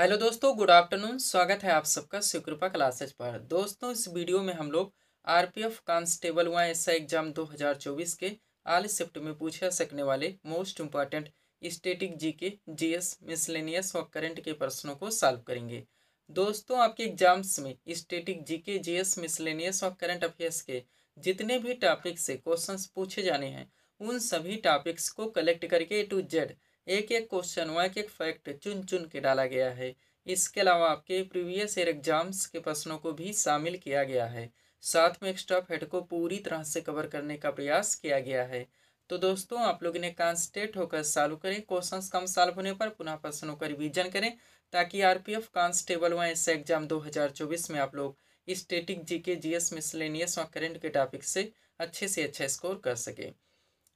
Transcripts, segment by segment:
hello दोस्तों good afternoon स्वागत है आप सबका शिवकृपा क्लासेज पर दोस्तों इस वीडियो में हम लोग आरपीएफ कांस्टेबल व एस एग्जाम 2024 के आल शिफ्ट में पूछा सकने वाले most important static G K G S miscellaneous और करंट के प्रश्नों को सॉल्व करेंगे दोस्तों आपके एग्जाम्स में static G K G S miscellaneous और करंट अफेयर्स के जितने भी टॉपिक से क्वेश्चन पूछे जाने हैं उन सभी टॉपिक्स को कलेक्ट करके ए टू जेड एक एक क्वेश्चन वो एक एक फैक्ट चुन चुन के डाला गया है इसके अलावा आपके प्रीवियस ईयर एग्जाम्स के प्रश्नों को भी शामिल किया गया है साथ में एक्स्ट्रा फैट को पूरी तरह से कवर करने का प्रयास किया गया है तो दोस्तों आप लोग इन्हें कॉन्सटेट होकर सॉल्व करें क्वेश्चंस कम सॉल्व होने पर पुनः प्रश्नों का रिवीजन करें ताकि आरपीएफ कांस्टेबल व एस एग्जाम 2024 में आप लोग स्टेटिक जीके जीएस मिसलेनियस व करेंट के टॉपिक से अच्छे से अच्छा स्कोर कर सकें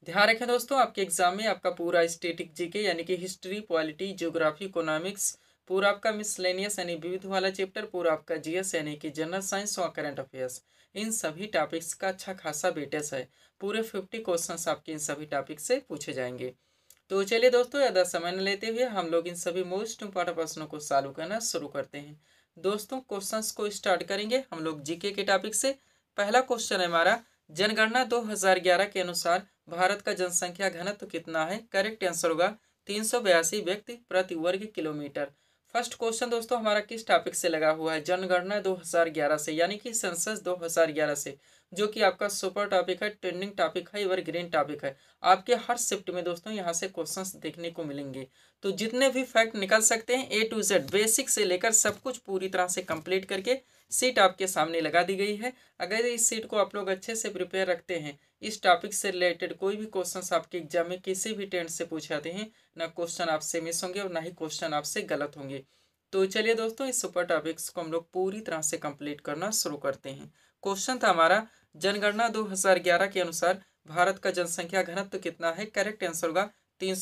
ध्यान रखें दोस्तों आपके एग्जाम में आपका पूरा स्टेटिक जीके यानी कि हिस्ट्री पॉलिटी ज्योग्राफी इकोनॉमिक्स पूरा आपका मिसलेनियस यानी विविध वाला चैप्टर पूरा आपका जीएस यानी कि जनरल साइंस और करंट अफेयर्स इन सभी टॉपिक्स का अच्छा खासा बेटेस है पूरे फिफ्टी क्वेश्चन आपके इन सभी टॉपिक से पूछे जाएंगे तो चलिए दोस्तों ज़्यादा समय न लेते हुए हम लोग इन सभी मोस्ट इम्पॉर्टेंट प्रश्नों को सॉल्व करना शुरू करते हैं दोस्तों क्वेश्चंस को स्टार्ट करेंगे हम लोग जीके के टॉपिक से पहला क्वेश्चन है हमारा जनगणना 2011 के अनुसार भारत का जनसंख्या घनत्व कितना है करेक्ट आंसर होगा तीन सौ बयासी व्यक्ति प्रति वर्ग किलोमीटर फर्स्ट क्वेश्चन दोस्तों हमारा किस टॉपिक से लगा हुआ है जनगणना 2011 से यानी कि सेंसस 2011 से जो कि आपका सुपर टॉपिक है ट्रेंडिंग टॉपिक है एवर ग्रीन टॉपिक है आपके हर शिफ्ट में दोस्तों यहाँ से क्वेश्चंस देखने को मिलेंगे तो जितने भी फैक्ट निकल सकते हैं ए टू जेड बेसिक से लेकर सब कुछ पूरी तरह से कंप्लीट करके सीट आपके सामने लगा दी गई है अगर इस सीट को आप लोग अच्छे से प्रिपेयर रखते हैं इस टॉपिक से रिलेटेड कोई भी क्वेश्चन आपके एग्जाम में किसी भी टेंट से पूछ जाते हैं ना क्वेश्चन आपसे मिस होंगे और ना ही क्वेश्चन आपसे गलत होंगे तो चलिए दोस्तों इस सुपर टॉपिक्स को हम लोग पूरी तरह से कंप्लीट करना शुरू करते हैं क्वेश्चन था हमारा जनगणना 2011 के अनुसार भारत का जनसंख्या घनत्व कितना है करेक्ट आंसर होगा तीन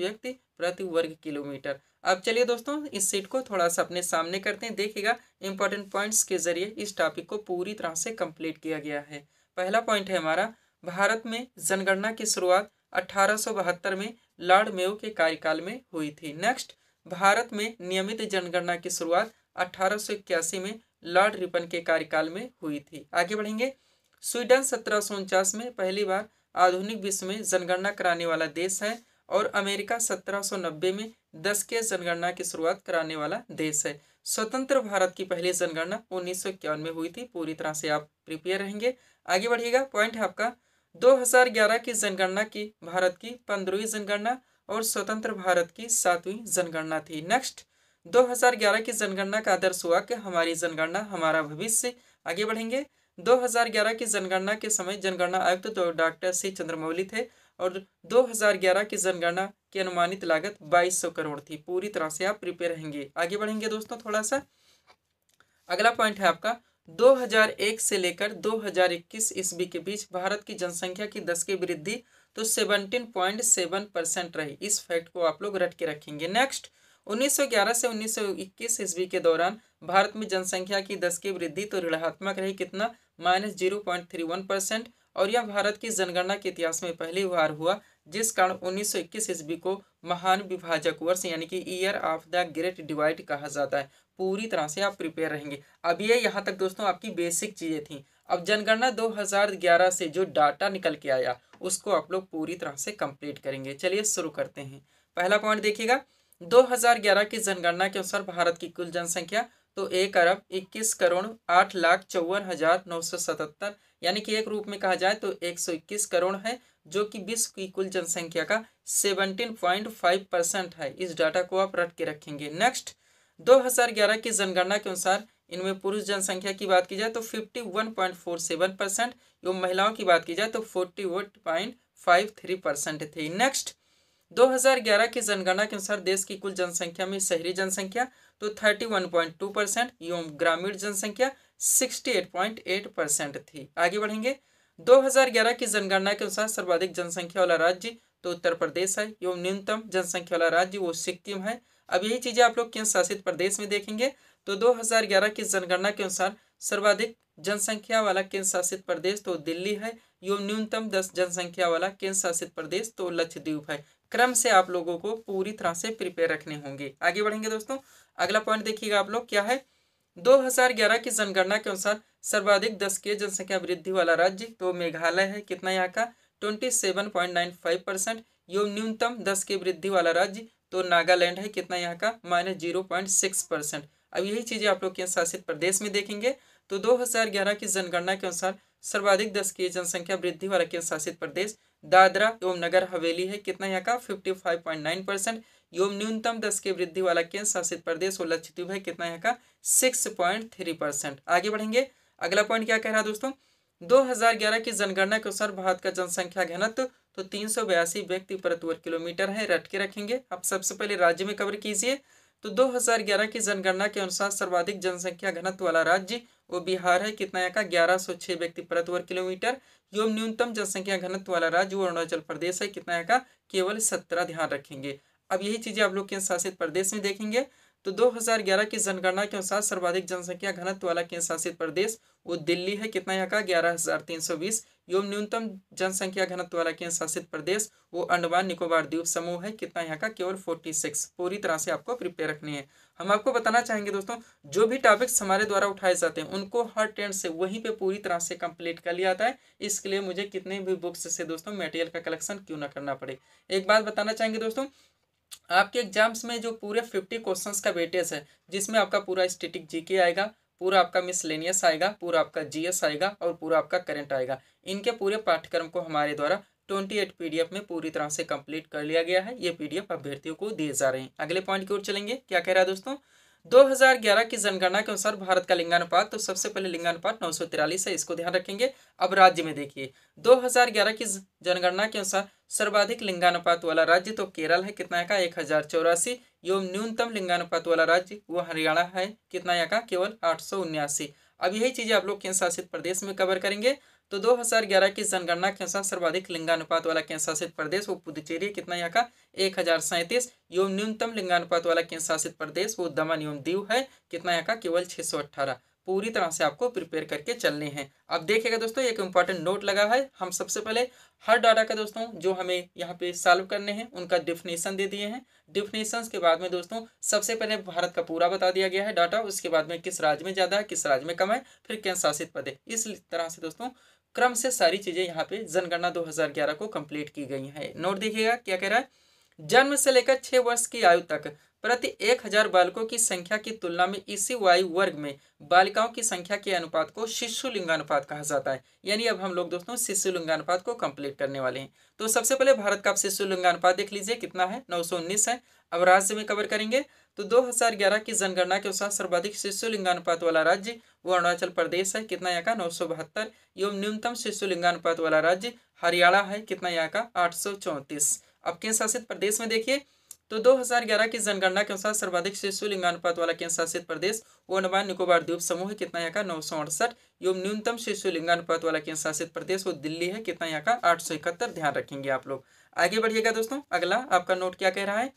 व्यक्ति प्रति वर्ग किलोमीटर अब चलिए दोस्तों इस सीट को थोड़ा सा अपने सामने करते हैं देखिएगा इंपॉर्टेंट पॉइंट्स के जरिए इस टॉपिक को पूरी तरह से कंप्लीट किया गया है पहला पॉइंट है हमारा भारत में जनगणना की शुरुआत अठारह में लॉर्ड मेयो के कार्यकाल में हुई थी नेक्स्ट भारत में नियमित जनगणना की शुरुआत अठारह में लॉर्ड रिपन के कार्यकाल में हुई थी आगे बढ़ेंगे स्वीडन सत्रह में पहली बार आधुनिक विश्व में जनगणना कराने वाला देश है और अमेरिका 1790 में 10 के जनगणना की शुरुआत कराने वाला देश है स्वतंत्र भारत की पहली जनगणना उन्नीस में हुई थी पूरी तरह से आप प्रिपेयर रहेंगे आगे बढ़िएगा पॉइंट दो आपका 2011 की जनगणना की भारत की पंद्रहवीं जनगणना और स्वतंत्र भारत की सातवीं जनगणना थी नेक्स्ट 2011 की जनगणना का आदर्श हुआ कि हमारी जनगणना हमारा भविष्य आगे बढ़ेंगे 2011 की जनगणना के समय जनगणना आयुक्त तो डॉक्टर सी चंद्रमौली थे और 2011 की जनगणना की अनुमानित लागत 2200 करोड़ थी पूरी तरह से आप प्रिपेयर रहेंगे आगे बढ़ेंगे दोस्तों थोड़ा सा अगला पॉइंट है आपका 2001 से लेकर 2021 ईस्वी के बीच भारत की जनसंख्या की दस की वृद्धि तो 17.7 परसेंट रही इस फैक्ट को आप लोग रट के रखेंगे नेक्स्ट 1911 से 1921 ईस्वी के दौरान भारत में जनसंख्या की दस की वृद्धि तो ऋणात्मक रही कितना minus zero point three one percent और यह भारत की जनगणना के इतिहास में पहली बार हुआ जिस कारण उन्नीस सौ इक्कीस ईस्वी को महान विभाजक वर्ष यानी कि year of the great divide कहा जाता है पूरी तरह से आप प्रिपेयर रहेंगे अब ये यहाँ तक दोस्तों आपकी बेसिक चीज़ें थी अब जनगणना 2011 से जो डाटा निकल के आया उसको आप लोग पूरी तरह से कंप्लीट करेंगे चलिए शुरू करते हैं पहला पॉइंट देखिएगा 2011 की जनगणना के अनुसार भारत की कुल जनसंख्या तो एक अरब इक्कीस करोड़ आठ लाख चौवन हजार नौ सौ सतहत्तर यानी कि एक रूप में कहा जाए तो एक सौ इक्कीस करोड़ है जो कि विश्व की कुल जनसंख्या का सेवनटीन पॉइंट फाइव परसेंट है इस डाटा को आप रट के रखेंगे नेक्स्ट दो हजार ग्यारह की जनगणना के अनुसार इनमें पुरुष जनसंख्या की बात की जाए तो fifty one point four seven percent एवं महिलाओं की बात की जाए तो फोर्टी फाइव थ्री परसेंट थी नेक्स्ट दो हजार ग्यारह की जनगणना के अनुसार देश की कुल जनसंख्या में शहरी जनसंख्या तो thirty one point two percent एवं ग्रामीण जनसंख्या sixty eight point eight percent थी आगे बढ़ेंगे दो हजार ग्यारह की जनगणना के अनुसार सर्वाधिक जनसंख्या वाला राज्य तो उत्तर प्रदेश है एवं न्यूनतम जनसंख्या वाला राज्य वो सिक्किम है अब यही चीज़ें आप लोग केंद्र शासित प्रदेश में देखेंगे तो 2011 की जनगणना के अनुसार सर्वाधिक जनसंख्या वाला केंद्र शासित प्रदेश तो दिल्ली है एवं न्यूनतम दस जनसंख्या वाला केंद्र शासित प्रदेश तो लक्षद्वीप है क्रम से आप लोगों को पूरी तरह से प्रिपेयर रखने होंगे आगे बढ़ेंगे दोस्तों अगला पॉइंट देखिएगा आप लोग क्या है 2011 की जनगणना के अनुसार सर्वाधिक दस के जनसंख्या वृद्धि वाला राज्य तो मेघालय है कितना यहाँ का 27.95 परसेंट यो न्यूनतम दस के वृद्धि वाला राज्य तो नागालैंड है कितना यहाँ का minus zero point six percent अब यही चीज़ें आप लोग के शासित प्रदेश में देखेंगे तो ग्यारह की जनगणना के अनुसार सर्वाधिक दस की जनसंख्या वृद्धि वाला केंद्र शासित प्रदेश दादरा एवं नगर हवेली है कितना यहाँ का 55.9 परसेंट एवं न्यूनतम दस की वृद्धि वाला केंद्र शासित प्रदेश और लक्षद्वीप है कितना यहाँ का 6.3 परसेंट आगे बढ़ेंगे अगला पॉइंट क्या कह रहा है दोस्तों 2011 की जनगणना के अनुसार भारत का जनसंख्या घनत्व तो तीन व्यक्ति प्रति वर्ग किलोमीटर है रट के रखेंगे आप सबसे पहले राज्य में कवर कीजिए तो 2011 की जनगणना के अनुसार सर्वाधिक जनसंख्या घनत्व वाला राज्य वो बिहार है कितना यहाँ का ग्यारह सौ व्यक्ति प्रति वर्ग किलोमीटर एवं न्यूनतम जनसंख्या घनत्व वाला राज्य वो अरुणाचल प्रदेश है कितना यहाँ का केवल सत्रह ध्यान रखेंगे अब यही चीज़ें आप लोग केंद्र शासित प्रदेश में देखेंगे तो 2011 की जनगणना के अनुसार सर्वाधिक जनसंख्या घनत्व वाला केंद्र शासित प्रदेश वो दिल्ली है कितना यहाँ का ग्यारह हजार तीन सौ बीस एवं न्यूनतम जनसंख्या घनत्व वाला केंद्र शासित प्रदेश वो अंडमान निकोबार द्वीप समूह है कितना यहाँ का केवल फोर्टी सिक्स पूरी तरह से आपको प्रिपेयर रखनी है हम आपको बताना चाहेंगे दोस्तों जो भी टॉपिक्स हमारे द्वारा उठाए जाते हैं उनको हर टेंट से वहीं पर पूरी तरह से कंप्लीट कर लिया जाता है इसके लिए मुझे कितने भी बुक्स से दोस्तों मेटेरियल का कलेक्शन क्यों ना करना पड़े एक बात बताना चाहेंगे दोस्तों आपके एग्जाम्स में जो पूरे फिफ्टी क्वेश्चन का वेटेज है जिसमें आपका पूरा स्टेटिक जीके आएगा पूरा आपका मिसलेनियस आएगा पूरा आपका जीएस आएगा और पूरा आपका करंट आएगा इनके पूरे पाठ्यक्रम को हमारे द्वारा ट्वेंटी एट पी में पूरी तरह से कंप्लीट कर लिया गया है ये पी अभ्यर्थियों को दिए जा रहे हैं अगले पॉइंट की ओर चलेंगे क्या कह रहा है दोस्तों 2011 की जनगणना के अनुसार भारत का लिंगानुपात तो सबसे पहले लिंगानुपात नौ है इसको ध्यान रखेंगे अब राज्य में देखिए 2011 की जनगणना के अनुसार सर्वाधिक लिंगानुपात वाला राज्य तो केरल है कितना का एक हजार चौरासी एवं न्यूनतम लिंगानुपात वाला राज्य वो हरियाणा है कितना यहाँ का केवल आठ सौ उन्यासी अब यही चीजें आप लोग केंद्र शासित प्रदेश में कवर करेंगे तो 2011 की जनगणना के अनुसार सर्वाधिक लिंगानुपात वाला केंद्र शासित प्रदेश वो पुदुचेरी कितना यहाँ का एक हजार सैंतीस एवं न्यूनतम लिंगानुपात वाला केंद्र शासित प्रदेश वो दमन एवं दीव है कितना यहाँ का केवल छह सौ अट्ठारह पूरी तरह से आपको प्रिपेयर करके चलने हैं अब देखेगा दोस्तों एक इम्पॉर्टेंट नोट लगा है हम सबसे पहले हर डाटा का दोस्तों जो हमें यहाँ पे सॉल्व करने हैं उनका डिफिनेशन दे दिए हैं डिफिनेशन के बाद में दोस्तों सबसे पहले भारत का पूरा बता दिया गया है डाटा उसके बाद में किस राज्य में ज़्यादा है किस राज्य में कम है फिर केंद्र शासित पद है इस तरह से दोस्तों क्रम से सारी चीज़ें यहाँ पे जनगणना दो को कंप्लीट की गई है नोट देखिएगा क्या कह रहा है जन्म से लेकर छः वर्ष की आयु तक प्रति एक हजार बालकों की संख्या की तुलना में इसी वायु वर्ग में बालिकाओं की संख्या के अनुपात को शिशु लिंगानुपात कहा जाता है यानी अब हम लोग दोस्तों शिशु लिंगानुपात को कंप्लीट करने वाले हैं तो सबसे पहले भारत का आप शिशु लिंगानुपात देख लीजिए कितना है नौ है अब राज्य में कवर करेंगे तो 2011 की जनगणना के अनुसार सर्वाधिक शिशु लिंगानुपात वाला राज्य वो अरुणाचल प्रदेश है कितना यहाँ का नौ एवं न्यूनतम शिशु लिंगानुपात वाला राज्य हरियाणा है कितना यहाँ का आठ अब केंद्र शासित प्रदेश में देखिए तो 2011 की जनगणना के अनुसार सर्वाधिक शिशु लिंगानुपात वाला केंद्र शासित प्रदेश अंडमान निकोबार द्वीप समूह है कितना यहाँ का नौ सौ अड़सठ एवं न्यूनतम शिशु लिंगानुपात वाला केंद्र शासित प्रदेश वो दिल्ली है कितना यहाँ का आठ सौ इकहत्तर ध्यान रखेंगे आप लोग आगे बढ़िएगा दोस्तों अगला आपका नोट क्या कह रहा है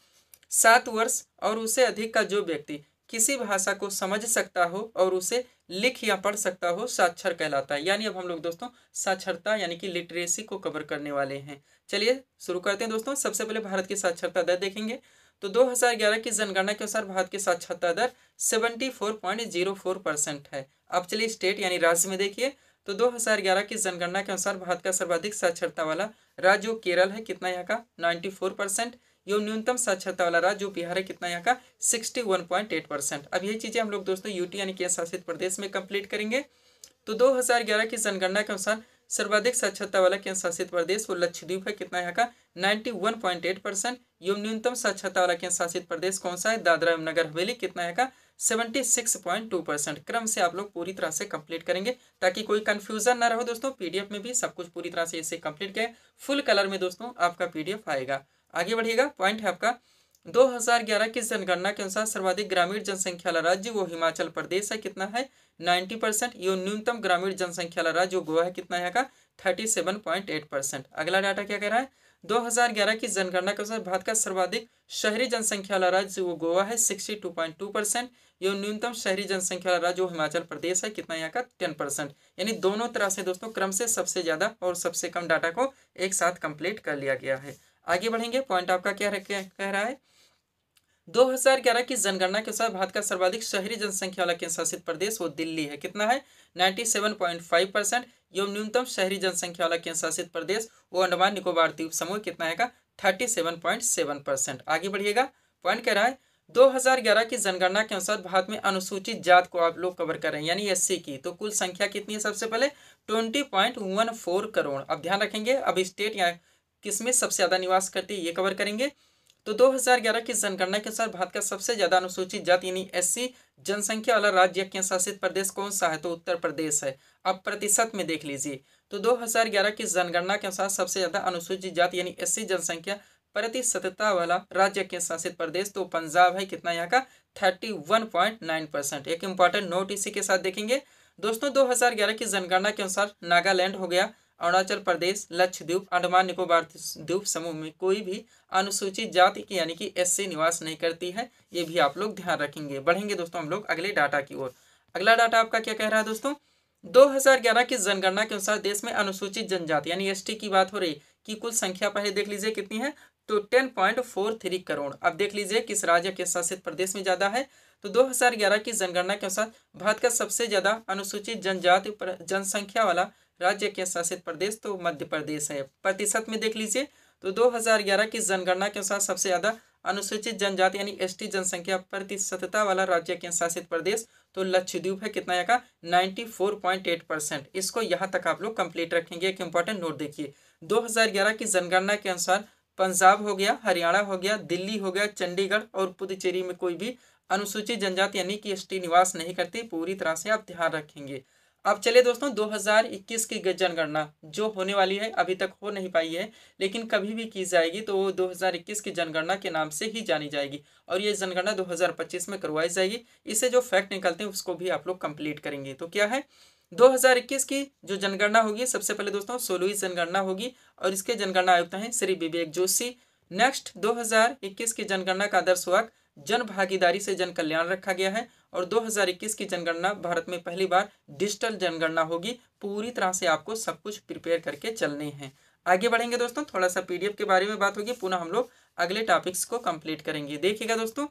सात वर्ष और उससे अधिक का जो व्यक्ति किसी भाषा को समझ सकता हो और उसे लिख या पढ़ सकता हो साक्षर कहलाता है यानी अब हम लोग दोस्तों साक्षरता यानी कि लिटरेसी को कवर करने वाले हैं चलिए शुरू करते हैं दोस्तों सबसे पहले भारत की साक्षरता दर देखेंगे तो 2011 की जनगणना के अनुसार भारत की साक्षरता दर 74.04 परसेंट है अब चलिए स्टेट यानी राज्य में देखिए तो 2011 की जनगणना के अनुसार भारत का सर्वाधिक साक्षरता वाला राज्य केरल है कितना यहाँ का 94 परसेंट एवं न्यूनतम साक्षरता वाला राज्य जो बिहार है कितना यहाँ का sixty one point eight percent अब ये चीज़ें हम लोग दोस्तों यूटी यानी केंद्र शासित प्रदेश में कंप्लीट करेंगे तो 2011 की जनगणना के अनुसार सर्वाधिक साक्षरता वाला केंद्र शासित प्रदेश वो लक्षद्वीप है कितना यहाँ का 91.8 परसेंट एवं न्यूनतम साक्षरता वाला केंद्र शासित प्रदेश कौन सा है दादरा एवं नगर हवेली कितना यहाँ का 76.2 परसेंट क्रम से आप लोग पूरी तरह से कंप्लीट करेंगे ताकि कोई कंफ्यूजन ना रहो दोस्तों पीडीएफ में भी सब कुछ पूरी तरह से इसे कंप्लीट किया फुल कलर में दोस्तों आपका पीडीएफ आएगा आगे बढ़िएगा पॉइंट है आपका 2011 की जनगणना के अनुसार सर्वाधिक ग्रामीण जनसंख्या वाला राज्य वो हिमाचल प्रदेश है कितना है 90 परसेंट ये न्यूनतम ग्रामीण जनसंख्या वाला राज्य गोवा है कितना है का 37.8 परसेंट अगला डाटा क्या कह रहा है 2011 की जनगणना के अनुसार भारत का सर्वाधिक शहरी जनसंख्या वाला राज्य वो गोवा है सिक्सटी परसेंट न्यूनतम शहरी जनसंख्या वाला राज्य वो हिमाचल प्रदेश है कितना यहाँ का टेन परसेंट यानी दोनों तरह से दोस्तों क्रम से सबसे ज़्यादा और सबसे कम डाटा को एक साथ कंप्लीट कर लिया गया है आगे बढ़ेंगे पॉइंट आपका क्या कह रहा है 2011 की जनगणना के अनुसार भारत का सर्वाधिक शहरी जनसंख्या वाला केंद्र शासित प्रदेश वो दिल्ली है कितना है 97.5 परसेंट एवं न्यूनतम शहरी जनसंख्या वाला केंद्र शासित प्रदेश वो अंडमान निकोबार द्वीप समूह कितना है का 37.7 परसेंट आगे बढ़िएगा पॉइंट कह रहा है 2011 की जनगणना के अनुसार भारत में अनुसूचित जात को आप लोग कवर करें यानी एस की तो कुल संख्या कितनी है सबसे पहले ट्वेंटी करोड़ अब ध्यान रखेंगे अब स्टेट यहाँ किस में सबसे ज़्यादा निवास करती है ये कवर करेंगे तो 2011 की जनगणना के अनुसार भारत का सबसे ज़्यादा अनुसूचित जाति यानी एससी जनसंख्या वाला राज्य केंद्र शासित प्रदेश कौन सा है तो उत्तर प्रदेश है अब प्रतिशत में देख लीजिए तो 2011 की जनगणना के अनुसार सबसे ज़्यादा अनुसूचित जाति यानी एससी जनसंख्या प्रतिशतता वाला राज्य केंद्र शासित प्रदेश तो पंजाब है कितना यहाँ का थर्टी परसेंट एक इंपॉर्टेंट नोट इसी के साथ देखेंगे दोस्तों दो की जनगणना के अनुसार नागालैंड हो गया अरुणाचल प्रदेश लक्षद्वीप अंडमान निकोबार द्वीप समूह में कोई भी अनुसूचित जाति की यानी कि एससी निवास नहीं करती है ये भी आप लोग ध्यान रखेंगे बढ़ेंगे दोस्तों हम लोग अगले डाटा की ओर अगला डाटा आपका क्या कह रहा है दोस्तों 2011 की जनगणना के अनुसार देश में अनुसूचित जनजाति यानी एस की बात हो रही की कुल संख्या पहले देख लीजिए कितनी है तो टेन करोड़ अब देख लीजिए किस राज्य के शासित प्रदेश में ज़्यादा है तो 2011 की जनगणना के अनुसार भारत का सबसे ज़्यादा अनुसूचित जनजाति जनसंख्या वाला राज्य के शासित प्रदेश तो मध्य प्रदेश है प्रतिशत में देख लीजिए तो 2011 की जनगणना के अनुसार सबसे ज़्यादा अनुसूचित जनजाति यानी एसटी जनसंख्या प्रतिशतता वाला राज्य के शासित प्रदेश तो लक्षद्वीप है कितना यहाँ का 94.8 परसेंट इसको यहाँ तक आप लोग कंप्लीट रखेंगे एक इंपॉर्टेंट नोट देखिए ग्यारह की जनगणना के अनुसार पंजाब हो गया हरियाणा हो गया दिल्ली हो गया चंडीगढ़ और पुदुचेरी में कोई भी अनुसूचित जनजाति यानी कि एस निवास नहीं करती पूरी तरह से आप ध्यान रखेंगे अब चले दोस्तों 2021 की जनगणना जो होने वाली है अभी तक हो नहीं पाई है लेकिन कभी भी की जाएगी तो वो 2021 की जनगणना के नाम से ही जानी जाएगी और ये जनगणना 2025 में करवाई जाएगी इससे जो फैक्ट निकलते हैं उसको भी आप लोग कंप्लीट करेंगे तो क्या है 2021 की जो जनगणना होगी सबसे पहले दोस्तों सोलहवीं जनगणना होगी और इसके जनगणना आयुक्त हैं श्री विवेक जोशी नेक्स्ट दो की जनगणना का आदर्श वक्त जन भागीदारी से जन कल्याण रखा गया है और 2021 की जनगणना भारत में पहली बार डिजिटल जनगणना होगी पूरी तरह से आपको सब कुछ प्रिपेयर करके चलने हैं आगे बढ़ेंगे दोस्तों थोड़ा सा पीडीएफ के बारे में बात होगी पुनः हम लोग अगले टॉपिक्स को कंप्लीट करेंगे देखिएगा दोस्तों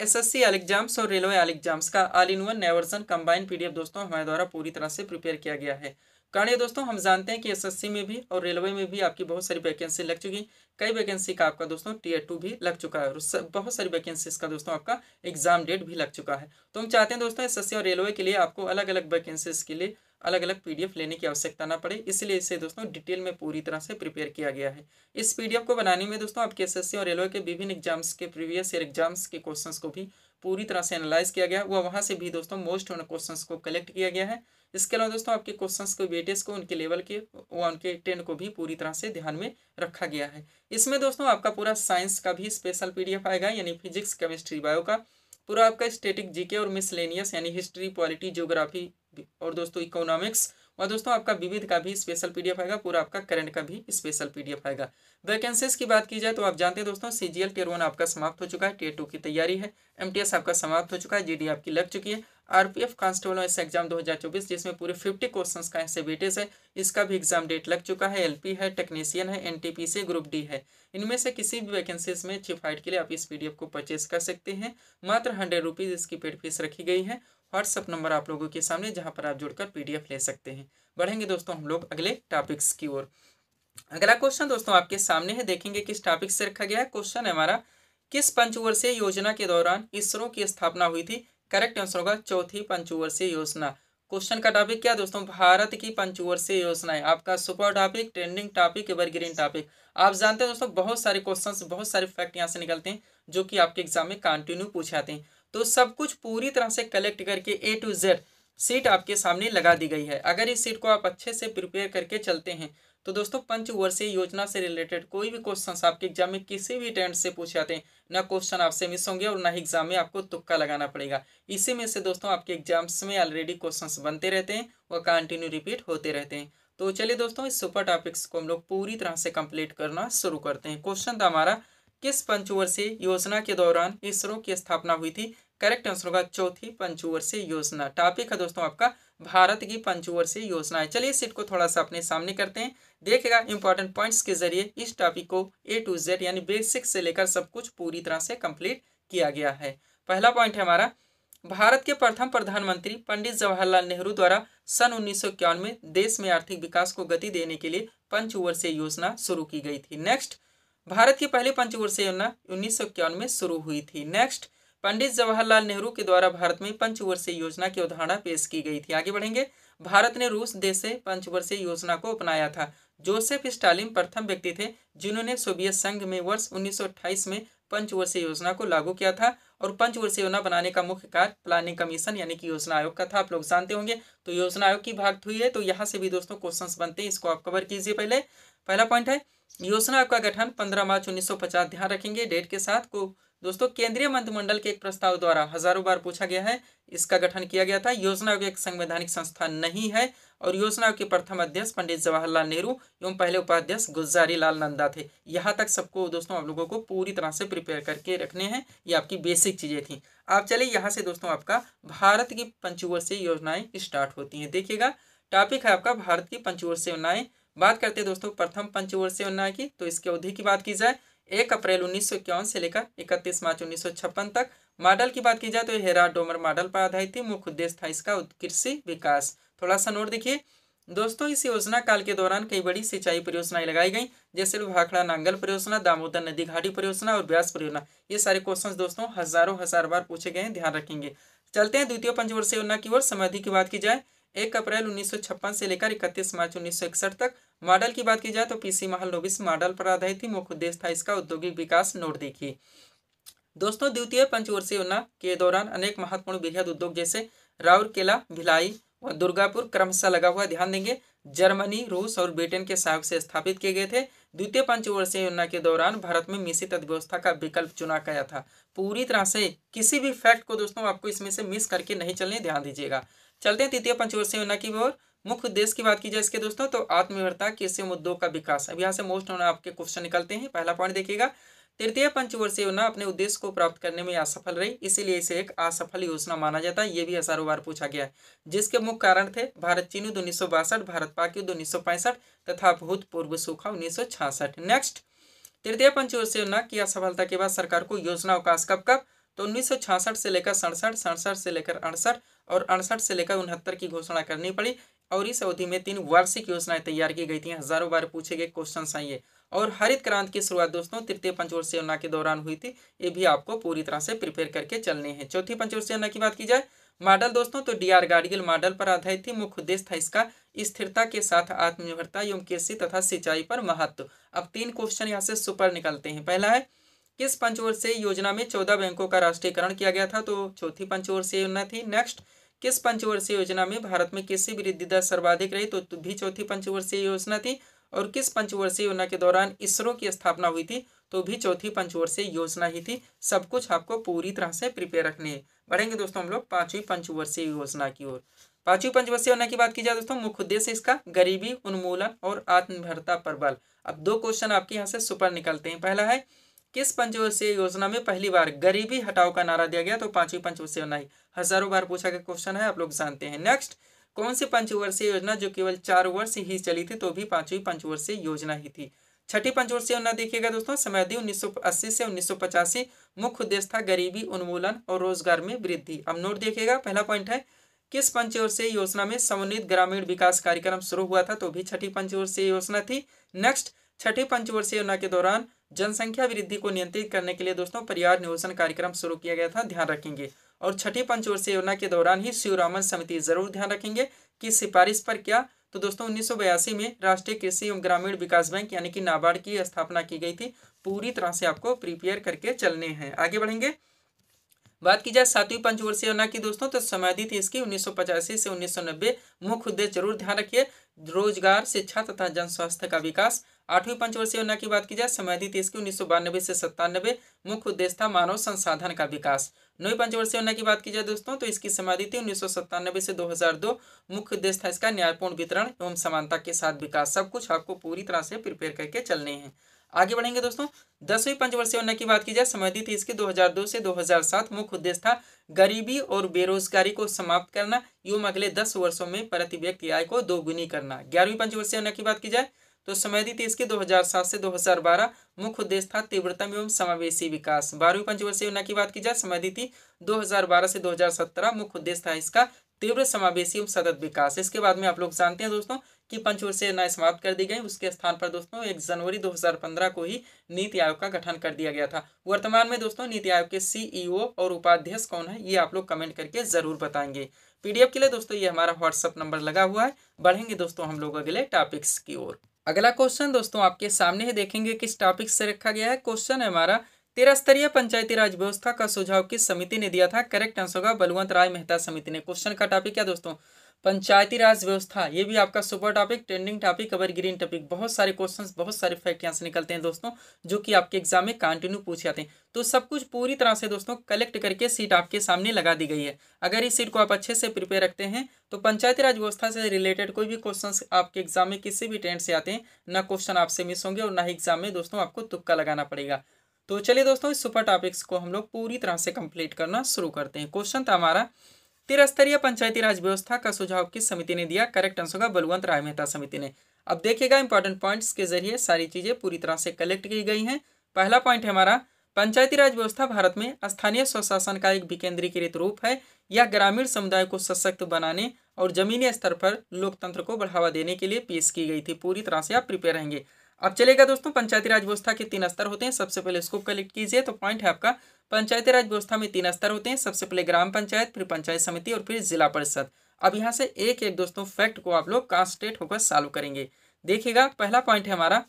एसएससी एल एग्जाम्स और रेलवे एग्जाम्स का ऑल इन वन नए वर्जन कंबाइन पीडीएफ दोस्तों हमारे द्वारा पूरी तरह से प्रिपेयर किया गया है कारण ये दोस्तों हम जानते हैं कि एसएससी में भी और रेलवे में भी आपकी बहुत सारी वैकेंसी लग चुकी कई वैकेंसी का आपका दोस्तों टीयर टू भी लग चुका है और बहुत सारी वैकेंसीज का दोस्तों आपका एग्जाम डेट भी लग चुका है तो हम चाहते हैं दोस्तों एस और रेलवे के लिए आपको अलग अलग वैकेंसीज के लिए अलग अलग पीडीएफ लेने की आवश्यकता ना पड़े इसलिए इसे दोस्तों डिटेल में पूरी तरह से प्रिपेयर किया गया है इस पीडीएफ को बनाने में दोस्तों आपके एसएससी और रेलवे के विभिन्न एग्जाम्स के प्रीवियस ईयर एग्जाम्स के क्वेश्चंस को भी पूरी तरह से एनालाइज किया गया वह वहाँ से भी दोस्तों मोस्ट क्वेश्चंस को कलेक्ट किया गया है इसके अलावा दोस्तों आपके क्वेश्चंस के वेटेज को उनके लेवल के व उनके टेन को भी पूरी तरह से ध्यान में रखा गया है इसमें दोस्तों आपका पूरा साइंस का भी स्पेशल पीडीएफ आएगा यानी फिजिक्स केमिस्ट्री बायो का पूरा आपका स्टेटिक जीके और मिसलेनियस यानी हिस्ट्री पॉलिटी ज्योग्राफी और दोस्तों इकोनॉमिक्स और दोस्तों आपका विविध का भी स्पेशल पीडीएफ आएगा पूरा आपका करंट का भी स्पेशल पीडीएफ आएगा वैकेंसीज की बात की जाए तो आप जानते हैं दोस्तों सीजीएल टेयर वन आपका समाप्त हो चुका है टेयर टू की तैयारी है एमटीएस आपका समाप्त हो चुका है जीडी आपकी लग चुकी है आरपीएफ कांस्टेबल एस एग्जाम 2024 जिसमें पूरे 50 क्वेश्चंस का वेटेज है इसका भी एग्जाम डेट लग चुका है एलपी है टेक्नीशियन है एनटीपीसी ग्रुप डी है इनमें से किसी भी वैकेंसीज में चिफाइट के लिए आप इस पीडीएफ को परचेज कर सकते हैं मात्र हंड्रेड रुपीज़ इसकी पेड फीस रखी गई है व्हाट्सअप नंबर आप लोगों के सामने जहाँ पर आप जुड़कर पीडीएफ ले सकते हैं बढ़ेंगे दोस्तों हम लोग अगले टॉपिक्स की ओर अगला क्वेश्चन दोस्तों आपके सामने है देखेंगे किस टॉपिक से रखा गया है क्वेश्चन है हमारा किस पंचवर्षीय योजना के दौरान इसरो की स्थापना हुई थी करेक्ट आंसर होगा चौथी पंचवर्षीय योजना क्वेश्चन का टॉपिक क्या दोस्तों भारत की पंचवर्षीय योजना है आपका super topic trending topic evergreen topic आप जानते हैं दोस्तों बहुत सारे क्वेश्चंस बहुत सारे फैक्ट यहाँ से निकलते हैं जो कि आपके एग्जाम में कंटिन्यू पूछे जाते हैं तो सब कुछ पूरी तरह से कलेक्ट करके ए टू जेड सीट आपके सामने लगा दी गई है अगर इस सीट को आप अच्छे से प्रिपेयर करके चलते हैं तो दोस्तों पंचवर्षीय योजना से रिलेटेड कोई भी क्वेश्चन आपके एग्जाम में किसी भी टेंट से पूछे जाते हैं ना क्वेश्चन आपसे मिस होंगे और ना ही एग्जाम में आपको तुक्का लगाना पड़ेगा इसी में से दोस्तों आपके एग्जाम्स में ऑलरेडी क्वेश्चन बनते रहते हैं और कंटिन्यू रिपीट होते रहते हैं तो चलिए दोस्तों इस सुपर टॉपिक्स को हम लोग पूरी तरह से कम्प्लीट करना शुरू करते हैं क्वेश्चन था हमारा किस पंचवर्षीय योजना के दौरान इसरो की स्थापना हुई थी करेक्ट आंसर होगा चौथी पंचवर्षीय योजना टॉपिक है दोस्तों आपका भारत की पंचवर्षीय योजना है चलिए सीट को थोड़ा सा अपने सामने करते हैं देखेगा इंपॉर्टेंट पॉइंट्स के जरिए इस टॉपिक को ए टू जेड यानी बेसिक से लेकर सब कुछ पूरी तरह से कंप्लीट किया गया है पहला पॉइंट है हमारा भारत के प्रथम प्रधानमंत्री पंडित जवाहरलाल नेहरू द्वारा सन उन्नीस में देश में आर्थिक विकास को गति देने के लिए पंचवर्षीय योजना शुरू की गई थी नेक्स्ट भारत की पहली पंचवर्षीय योजना उन्नीस में शुरू हुई थी नेक्स्ट पंडित जवाहरलाल नेहरू के द्वारा भारत में पंचवर्षीय योजना की अवधारणा पेश की गई थी आगे बढ़ेंगे भारत ने रूस देश से पंचवर्षीय योजना को अपनाया था जोसेफ स्टालिन प्रथम व्यक्ति थे जिन्होंने सोवियत संघ में वर्ष उन्नीस में पंचवर्षीय योजना को लागू किया था और पंचवर्षीय योजना बनाने का मुख्य कार्य प्लानिंग कमीशन यानी कि योजना आयोग का था आप लोग जानते होंगे तो योजना आयोग की भाग हुई है तो यहाँ से भी दोस्तों क्वेश्चन बनते हैं इसको आप कवर कीजिए पहले पहला पॉइंट है योजना आयोग का गठन पंद्रह मार्च उन्नीस ध्यान रखेंगे डेट के साथ को दोस्तों केंद्रीय मंत्रिमंडल के एक प्रस्ताव द्वारा हजारों बार पूछा गया है इसका गठन किया गया था योजना एक संवैधानिक संस्था नहीं है और योजना के प्रथम अध्यक्ष पंडित जवाहरलाल नेहरू एवं पहले उपाध्यक्ष गुजारी लाल नंदा थे यहाँ तक सबको दोस्तों आप लोगों को पूरी तरह से प्रिपेयर करके रखने हैं ये आपकी बेसिक चीज़ें थी आप चलिए यहाँ से दोस्तों आपका भारत की पंचवर्षीय योजनाएं स्टार्ट होती है देखिएगा टॉपिक है आपका भारत की पंचवर्षीय योजनाएं बात करते हैं दोस्तों प्रथम पंचवर्षीय योजना की तो इसकी अवधि की बात की जाए एक अप्रैल उन्नीस से लेकर इकतीस मार्च उन्नीस तक मॉडल की बात की जाए तो हेरा डोमर मॉडल पर आधारित थी मुख्य उद्देश्य था इसका कृषि विकास थोड़ा सा नोट देखिए दोस्तों इस योजना काल के दौरान कई बड़ी सिंचाई परियोजनाएं लगाई गई जैसे भाखड़ा नांगल परियोजना दामोदर नदी घाटी परियोजना और ब्यास परियोजना ये सारे क्वेश्चन दोस्तों हजारों हजार बार पूछे गए ध्यान रखेंगे चलते हैं द्वितीय पंचवर्षीय योजना की ओर समाधि की बात की जाए एक अप्रैल उन्नीस से लेकर इकतीस मार्च उन्नीस तक मॉडल की बात की जाए तो पीसी महल नोबिस मॉडल पर आधारित थी मुख्य उद्देश्य था इसका औद्योगिक विकास नोट देखिए दोस्तों द्वितीय पंचवर्षीय योजना के दौरान अनेक महत्वपूर्ण बेहद उद्योग जैसे राउरकेला भिलाई और दुर्गापुर क्रमशः लगा हुआ ध्यान देंगे जर्मनी रूस और ब्रिटेन के सहयोग से स्थापित किए गए थे द्वितीय पंचवर्षीय योजना के दौरान भारत में मिश्रित अर्थव्यवस्था का विकल्प चुना गया था पूरी तरह से किसी भी फैक्ट को दोस्तों आपको इसमें से मिस करके नहीं चलने ध्यान दीजिएगा चलते हैं तृतीय पंचवर्षीय योजना की ओर मुख्य उद्देश्य की बात की जाए इसके दोस्तों तो आत्मनिर्भरता कृषि मुद्दों का विकास अब यहाँ से मोस्ट होना आपके क्वेश्चन निकलते हैं पहला पॉइंट देखिएगा तृतीय पंचवर्षीय योजना अपने उद्देश्य को प्राप्त करने में असफल रही इसीलिए इसे एक असफल योजना माना जाता है ये भी हजारों बार पूछा गया है जिसके मुख्य कारण थे भारत चीन युद्ध उन्नीस भारत पाक युद्ध उन्नीस तथा भूतपूर्व सूखा उन्नीस नेक्स्ट तृतीय पंचवर्षीय योजना की असफलता के बाद सरकार को योजना अवकाश कब कब तो उन्नीस से लेकर सड़सठ सड़सठ से लेकर अड़सठ और अड़सठ से लेकर उनहत्तर की घोषणा करनी पड़ी और इस अवधि में तीन वार्षिक योजनाएं तैयार की गई थी हजारों बार पूछे गए क्वेश्चन आइए और हरित क्रांति की शुरुआत दोस्तों तृतीय पंचवर्षीय योजना के दौरान हुई थी ये भी आपको पूरी तरह से प्रिपेयर करके चलने हैं चौथी पंचवर्षीय योजना की बात की जाए मॉडल दोस्तों तो डी आर मॉडल पर आधारित थी मुख्य उद्देश्य था इसका स्थिरता के साथ आत्मनिर्भरता एवं कृषि तथा सिंचाई पर महत्व अब तीन क्वेश्चन यहाँ से सुपर निकलते हैं पहला है किस पंचवर्षीय योजना में चौदह बैंकों का राष्ट्रीयकरण किया गया था तो चौथी पंचवर्षीय योजना थी नेक्स्ट किस पंचवर्षीय योजना में भारत में कृषि वृद्धि दर सर्वाधिक रही तो, तो भी चौथी पंचवर्षीय योजना थी और किस पंचवर्षीय योजना के दौरान इसरो की स्थापना हुई थी तो भी चौथी पंचवर्षीय योजना ही थी सब कुछ आपको पूरी तरह से प्रिपेयर रखने है बढ़ेंगे दोस्तों हम लोग पांचवी पंचवर्षीय योजना की ओर पांचवी पंचवर्षीय योजना की बात की जाए दोस्तों मुख्य उद्देश्य इसका गरीबी उन्मूलन और आत्मनिर्भरता पर बल अब दो क्वेश्चन आपके यहाँ से सुपर निकलते हैं पहला है किस पंचवर्षीय योजना में पहली बार गरीबी हटाओ का नारा दिया गया तो पांचवी पंचवर्षीय योजना ही हजारों बार पूछा गया क्वेश्चन है आप लोग जानते हैं नेक्स्ट कौन सी पंचवर्षीय योजना जो केवल चार वर्ष ही चली थी तो भी पांचवी पंचवर्षीय योजना ही थी छठी पंचवर्षीय योजना देखिएगा दोस्तों समय सौ 1980 से 1985 मुख्य उद्देश्य था गरीबी उन्मूलन और रोजगार में वृद्धि अब नोट देखिएगा पहला पॉइंट है किस पंचवर्षीय योजना में समन्वित ग्रामीण विकास कार्यक्रम शुरू हुआ था तो भी छठी पंचवर्षीय योजना थी नेक्स्ट छठी पंचवर्षीय योजना के दौरान जनसंख्या वृद्धि को नियंत्रित करने के लिए दोस्तों परिवार नियोजन कार्यक्रम शुरू किया गया था ध्यान रखेंगे और छठी पंचवर्षीय योजना के दौरान ही शिवरामन समिति जरूर ध्यान रखेंगे कि सिफारिश पर क्या तो दोस्तों उन्नीस में राष्ट्रीय कृषि एवं ग्रामीण विकास बैंक यानी कि नाबार्ड की स्थापना की गई थी पूरी तरह से आपको प्रिपेयर करके चलने हैं आगे बढ़ेंगे बात की जाए सातवीं पंचवर्षीय योजना की दोस्तों तो समाधित थी इसकी उन्नीस से उन्नीस मुख्य उद्देश्य जरूर ध्यान रखिए रोजगार शिक्षा तथा जन स्वास्थ्य का विकास आठवीं पंचवर्षीय योजना की बात की जाए समाधि थी इसकी उन्नीस से सत्तानबे मुख्य उद्देश्य था मानव संसाधन का विकास नवी पंचवर्षीय योजना की बात की जाए दोस्तों तो इसकी समाधि थी उन्नीस से 2002 मुख्य उद्देश्य था इसका न्यायपूर्ण वितरण एवं समानता के साथ विकास सब कुछ आपको पूरी तरह से प्रिपेयर करके चलने हैं आगे बढ़ेंगे दोस्तों दसवीं पंचवर्षीय योजना की बात की जाए समय थी इसकी 2002 से 2007 मुख्य उद्देश्य था गरीबी और बेरोजगारी को समाप्त करना एवं अगले दस वर्षों में प्रति व्यक्ति आय को दोगुनी करना ग्यारहवीं पंचवर्षीय योजना की बात की जाए तो समय थी इसकी 2007 से 2012 मुख्य उद्देश्य था तीव्रतम एवं समावेशी विकास बारहवीं पंचवर्षीय योजना की बात की जाए समय थी 2012 से 2017 मुख्य उद्देश्य था इसका तीव्र समावेशी एवं सतत विकास इसके बाद में आप लोग जानते हैं दोस्तों की पंचवर्षीय से समाप्त कर दी गई उसके स्थान पर दोस्तों एक जनवरी 2015 को ही नीति आयोग का गठन कर दिया गया था वर्तमान में दोस्तों नीति आयोग के सीईओ e और उपाध्यक्ष कौन है ये आप लोग कमेंट करके जरूर बताएंगे पीडीएफ के लिए दोस्तों ये हमारा व्हाट्सअप नंबर लगा हुआ है बढ़ेंगे दोस्तों हम लोग अगले टॉपिक्स की ओर अगला क्वेश्चन दोस्तों आपके सामने ही देखेंगे किस टॉपिक से रखा गया है क्वेश्चन है हमारा तेरह स्तरीय पंचायती राज व्यवस्था का सुझाव किस समिति ने दिया था करेक्ट आंसर होगा बलवंत राय मेहता समिति ने क्वेश्चन का टॉपिक क्या दोस्तों पंचायती राज व्यवस्था ये भी आपका super topic trending topic cover green topic बहुत सारे क्वेश्चंस बहुत सारे फैक्ट यहाँ से निकलते हैं दोस्तों जो कि आपके एग्जाम में कंटिन्यू पूछे जाते हैं तो सब कुछ पूरी तरह से दोस्तों कलेक्ट करके सीट आपके सामने लगा दी गई है अगर इस सीट को आप अच्छे से प्रिपेयर रखते हैं तो पंचायती राज व्यवस्था से रिलेटेड कोई भी क्वेश्चन आपके एग्जाम में किसी भी ट्रेंड से आते हैं ना क्वेश्चन आपसे मिस होंगे और ना ही एग्जाम में दोस्तों आपको तुक्का लगाना पड़ेगा तो चलिए दोस्तों इस सुपर टॉपिक्स को हम लोग पूरी तरह से कंप्लीट करना शुरू करते हैं क्वेश्चन था हमारा त्रिस्तरीय पंचायती राज व्यवस्था का सुझाव किस समिति ने दिया करेक्ट आंसर होगा बलवंत राय मेहता समिति ने अब देखिएगा इंपॉर्टेंट पॉइंट्स के जरिए सारी चीजें पूरी तरह से कलेक्ट की गई हैं पहला पॉइंट है हमारा पंचायती राज व्यवस्था भारत में स्थानीय स्वशासन का एक विकेंद्रीकृत रूप है यह ग्रामीण समुदाय को सशक्त बनाने और जमीनी स्तर पर लोकतंत्र को बढ़ावा देने के लिए पेश की गई थी पूरी तरह से आप प्रिपेयर रहेंगे अब चलेगा दोस्तों पंचायती राज व्यवस्था के तीन स्तर होते हैं सबसे पहले इसको कलेक्ट कीजिए तो पॉइंट है आपका पंचायती राज व्यवस्था में तीन स्तर होते हैं सबसे पहले ग्राम पंचायत फिर पंचायत समिति और फिर जिला परिषद अब यहाँ से एक एक दोस्तों फैक्ट को आप लोग कॉन्स्टेट होकर सॉल्व करेंगे देखिएगा पहला पॉइंट है हमारा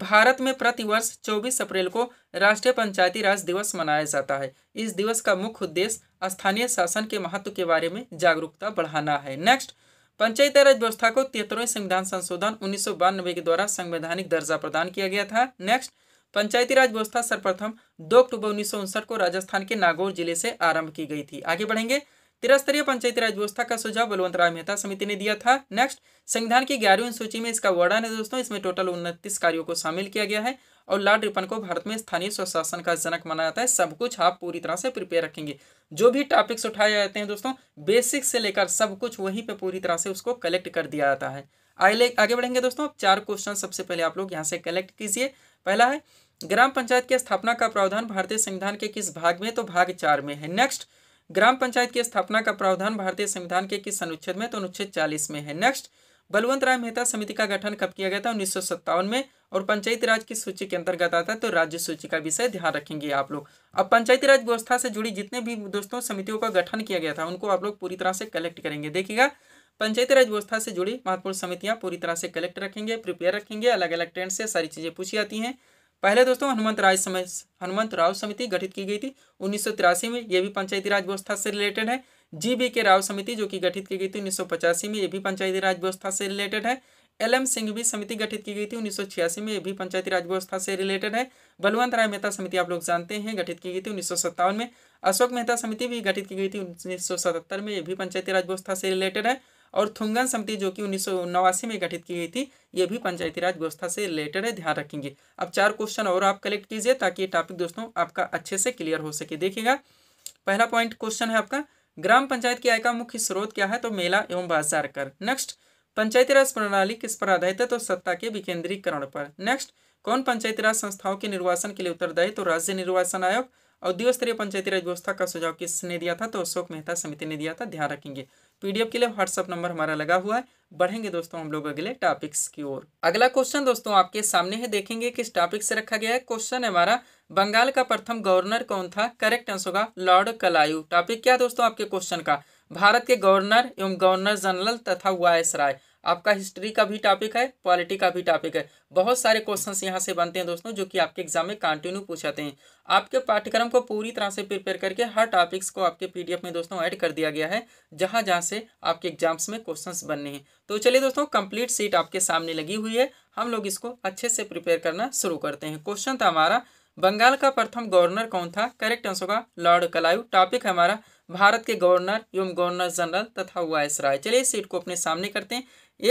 भारत में प्रतिवर्ष 24 अप्रैल को राष्ट्रीय पंचायती राज दिवस मनाया जाता है इस दिवस का मुख्य उद्देश्य स्थानीय शासन के महत्व के बारे में जागरूकता बढ़ाना है नेक्स्ट पंचायती राज व्यवस्था को तिहत्तरवें संविधान संशोधन उन्नीस के द्वारा संवैधानिक दर्जा प्रदान किया गया था नेक्स्ट पंचायती राज व्यवस्था सर्वप्रथम दो अक्टूबर उन्नीस को राजस्थान के नागौर जिले से आरंभ की गई थी आगे बढ़ेंगे तिरस्तरीय पंचायती राज व्यवस्था का सुझाव बलवंत राय मेहता समिति ने दिया था नेक्स्ट संविधान की ग्यारहवीं सूची में इसका वर्णन है दोस्तों इसमें टोटल उनतीस कार्यों को शामिल किया गया है और लाड रिपन को भारत में स्थानीय स्वशासन का जनक माना जाता है सब कुछ आप पूरी तरह से प्रिपेयर रखेंगे जो भी टॉपिक्स उठाए जाते हैं दोस्तों बेसिक से लेकर सब कुछ वहीं पे पूरी तरह से उसको कलेक्ट कर दिया जाता है आगे आगे बढ़ेंगे दोस्तों चार क्वेश्चन सबसे पहले आप लोग यहाँ से कलेक्ट कीजिए पहला है ग्राम पंचायत की स्थापना का प्रावधान भारतीय संविधान के किस भाग में तो भाग चार में है नेक्स्ट ग्राम पंचायत की स्थापना का प्रावधान भारतीय संविधान के किस अनुच्छेद में तो अनुच्छेद चालीस में है नेक्स्ट बलवंत राय मेहता समिति का गठन कब किया गया था उन्नीस में और पंचायती राज की सूची के अंतर्गत आता है तो राज्य सूची का विषय ध्यान रखेंगे आप लोग अब पंचायती राज व्यवस्था से जुड़ी जितने भी दोस्तों समितियों का गठन किया गया था उनको आप लोग पूरी तरह से कलेक्ट करेंगे देखिएगा पंचायती राज व्यवस्था से जुड़ी महत्वपूर्ण समितियां पूरी तरह से कलेक्ट रखेंगे प्रिपेयर रखेंगे अलग अलग ट्रेंड से सारी चीज़ें पूछी जाती हैं पहले दोस्तों हनुमंत राय समय हनुमंत राव समिति गठित की गई थी उन्नीस में यह भी पंचायती राज व्यवस्था से रिलेटेड है जी बी के राव समिति जो कि गठित की गई थी उन्नीस में यह भी पंचायती राज व्यवस्था से रिलेटेड है एल एम सिंह भी समिति गठित की गई थी उन्नीस में यह भी पंचायती राज व्यवस्था से रिलेटेड है बलवंत राय मेहता समिति आप लोग जानते हैं गठित की गई थी उन्नीस में अशोक मेहता समिति भी गठित की गई थी उन्नीस में यह भी पंचायती राज व्यवस्था से रिलेटेड है और थुंगन समिति जो कि उन्नीस में गठित की गई थी ये भी पंचायती राज व्यवस्था से रिलेटेड है ध्यान रखेंगे अब चार क्वेश्चन और आप कलेक्ट कीजिए ताकि ये टॉपिक दोस्तों आपका अच्छे से क्लियर हो सके देखिएगा पहला पॉइंट क्वेश्चन है आपका ग्राम पंचायत की आय का मुख्य स्रोत क्या है तो मेला एवं बाजार कर नेक्स्ट पंचायती राज प्रणाली किस पर आधारित है तो सत्ता के विकेंद्रीकरण पर नेक्स्ट कौन पंचायती राज संस्थाओं के निर्वाचन के लिए उत्तरदायी तो राज्य निर्वाचन आयोग और स्तरीय पंचायती राज व्यवस्था का सुझाव किसने दिया था तो अशोक मेहता समिति ने दिया था ध्यान रखेंगे पीडीएफ के लिए व्हाट्सअप नंबर हमारा लगा हुआ है बढ़ेंगे दोस्तों हम लोग अगले टॉपिक्स की ओर अगला क्वेश्चन दोस्तों आपके सामने है देखेंगे किस टॉपिक से रखा गया है क्वेश्चन है हमारा बंगाल का प्रथम गवर्नर कौन था करेक्ट आंसर होगा लॉर्ड कलायु टॉपिक क्या दोस्तों आपके क्वेश्चन का भारत के गवर्नर एवं गवर्नर जनरल तथा वायस आपका हिस्ट्री का भी टॉपिक है पॉलिटी का भी टॉपिक है बहुत सारे क्वेश्चंस यहाँ से बनते हैं दोस्तों जो कि आपके एग्जाम में कंटिन्यू पूछाते हैं आपके पाठ्यक्रम को पूरी तरह से प्रिपेयर करके हर टॉपिक्स को आपके पीडीएफ में दोस्तों ऐड कर दिया गया है जहाँ जहाँ से आपके एग्जाम्स में क्वेश्चन बनने हैं तो चलिए दोस्तों कंप्लीट सीट आपके सामने लगी हुई है हम लोग इसको अच्छे से प्रिपेयर करना शुरू करते हैं क्वेश्चन था हमारा बंगाल का प्रथम गवर्नर कौन था करेक्ट आंसर होगा लॉर्ड कलायू टॉपिक हमारा भारत के गवर्नर एवं गवर्नर जनरल तथा वायस राय चलिए इस सीट को अपने सामने करते हैं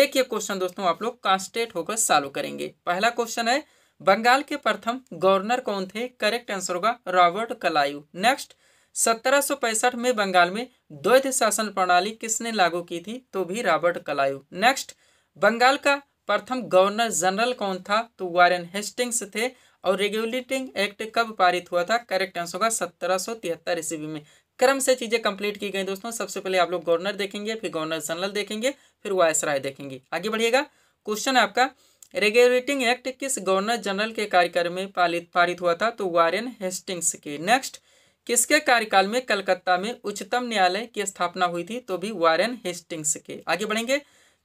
एक एक क्वेश्चन दोस्तों आप लोग कॉन्स्टेट होकर सॉल्व करेंगे पहला क्वेश्चन है बंगाल के प्रथम गवर्नर कौन थे करेक्ट आंसर होगा रॉबर्ट कलायू नेक्स्ट सत्रह में बंगाल में द्वैध शासन प्रणाली किसने लागू की थी तो भी रॉबर्ट कलायू नेक्स्ट बंगाल का प्रथम गवर्नर जनरल कौन था तो वारेन हेस्टिंग्स थे और रेगुलेटिंग एक्ट कब पारित हुआ था करेक्ट आंसर होगा सत्रह सौ ईस्वी में क्रम से चीज़ें कंप्लीट की गई दोस्तों सबसे पहले आप लोग गवर्नर देखेंगे फिर गवर्नर जनरल देखेंगे फिर वायस राय देखेंगे आगे बढ़िएगा क्वेश्चन है आपका रेगुलेटिंग एक्ट किस गवर्नर जनरल के कार्यकाल में पालित पारित हुआ था तो वारेन हेस्टिंग्स के नेक्स्ट किसके कार्यकाल में कलकत्ता में उच्चतम न्यायालय की स्थापना हुई थी तो भी वारेन हेस्टिंग्स के आगे बढ़ेंगे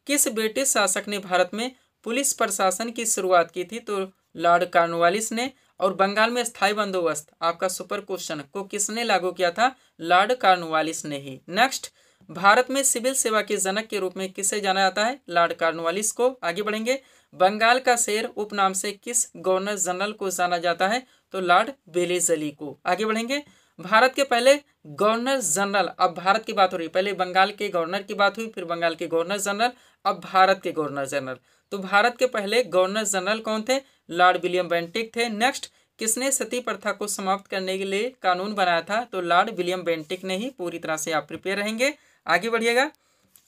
किस ब्रिटिश शासक ने भारत में पुलिस प्रशासन की शुरुआत की थी तो लॉर्ड कार्नवालिस ने और बंगाल में स्थायी बंदोबस्त आपका सुपर क्वेश्चन को किसने लागू किया था लॉर्ड कार्नवालिस ने ही नेक्स्ट भारत में सिविल सेवा के जनक के रूप में किसे जाना जाता है लॉर्ड कार्नवालिस को आगे बढ़ेंगे बंगाल का शेर उपनाम से किस गवर्नर जनरल को जाना जाता है तो लॉर्ड बेलेजली को आगे बढ़ेंगे भारत के पहले गवर्नर जनरल अब भारत की बात हो रही पहले बंगाल के गवर्नर की बात हुई फिर बंगाल के गवर्नर जनरल अब भारत के गवर्नर जनरल तो भारत के पहले गवर्नर जनरल कौन थे लॉर्ड विलियम बेंटिक थे नेक्स्ट किसने सती प्रथा को समाप्त करने के लिए कानून बनाया था तो लॉर्ड विलियम बेंटिक ने ही पूरी तरह से आप प्रिपेयर रहेंगे आगे बढ़िएगा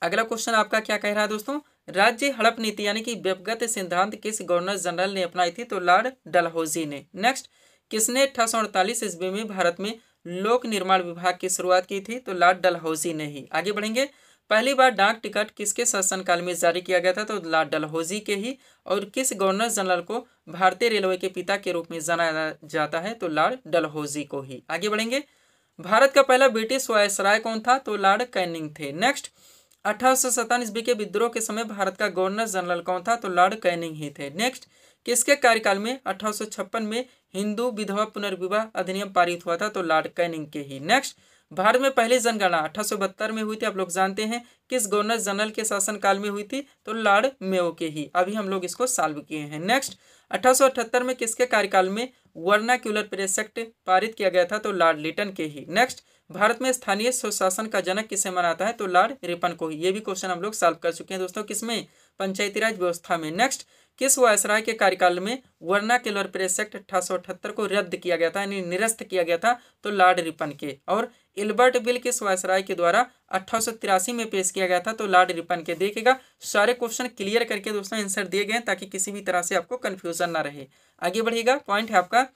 अगला क्वेश्चन आपका क्या कह रहा है दोस्तों राज्य हड़प नीति यानी कि व्यपगत सिद्धांत किस गवर्नर जनरल ने अपनाई थी तो लॉर्ड डलहौजी ने नेक्स्ट किसने अठारह ईस्वी में भारत में लोक निर्माण विभाग की शुरुआत की थी तो लॉर्ड डलहौजी ने ही आगे बढ़ेंगे पहली बार डाक टिकट किसके शासनकाल में जारी किया गया था तो लॉर्ड डलहौजी के ही और किस गवर्नर जनरल को भारतीय रेलवे के पिता के रूप में जाना जाता है तो लॉर्ड डलहौजी को ही आगे बढ़ेंगे भारत का पहला ब्रिटिश वायसराय कौन था तो लॉर्ड कैनिंग थे नेक्स्ट अठारह सौ ईस्वी के विद्रोह के समय भारत का गवर्नर जनरल कौन था तो लॉर्ड कैनिंग ही थे नेक्स्ट किसके कार्यकाल में अठारह में हिंदू विधवा पुनर्विवाह अधिनियम पारित हुआ था तो लॉर्ड कैनिंग के ही नेक्स्ट भारत में पहली जनगणना अठारह में हुई थी आप लोग जानते हैं किस गवर्नर जनरल के शासनकाल में हुई थी तो लॉर्ड मेयो के ही अभी हम लोग इसको सॉल्व किए हैं नेक्स्ट अठारह में किसके कार्यकाल में वर्नाक्यूलर प्रेस एक्ट पारित किया गया था तो लॉर्ड लिटन के ही नेक्स्ट भारत में स्थानीय स्वशासन का जनक किसे मनाता है तो लॉर्ड रिपन को ही ये भी क्वेश्चन हम लोग सॉल्व कर चुके हैं दोस्तों किसमें पंचायती राज व्यवस्था में नेक्स्ट किस वायसराय के कार्यकाल में वर्ना किलर प्रेस एक्ट अठारह को रद्द किया गया था यानी निरस्त किया गया था तो लॉर्ड रिपन के और इल्बर्ट बिल किस वायसराय के द्वारा अठारह में पेश किया गया था तो लॉर्ड रिपन के देखेगा सारे क्वेश्चन क्लियर करके दोस्तों आंसर दिए गए ताकि किसी भी तरह से आपको कन्फ्यूजन ना रहे आगे बढ़ेगा पॉइंट है आपका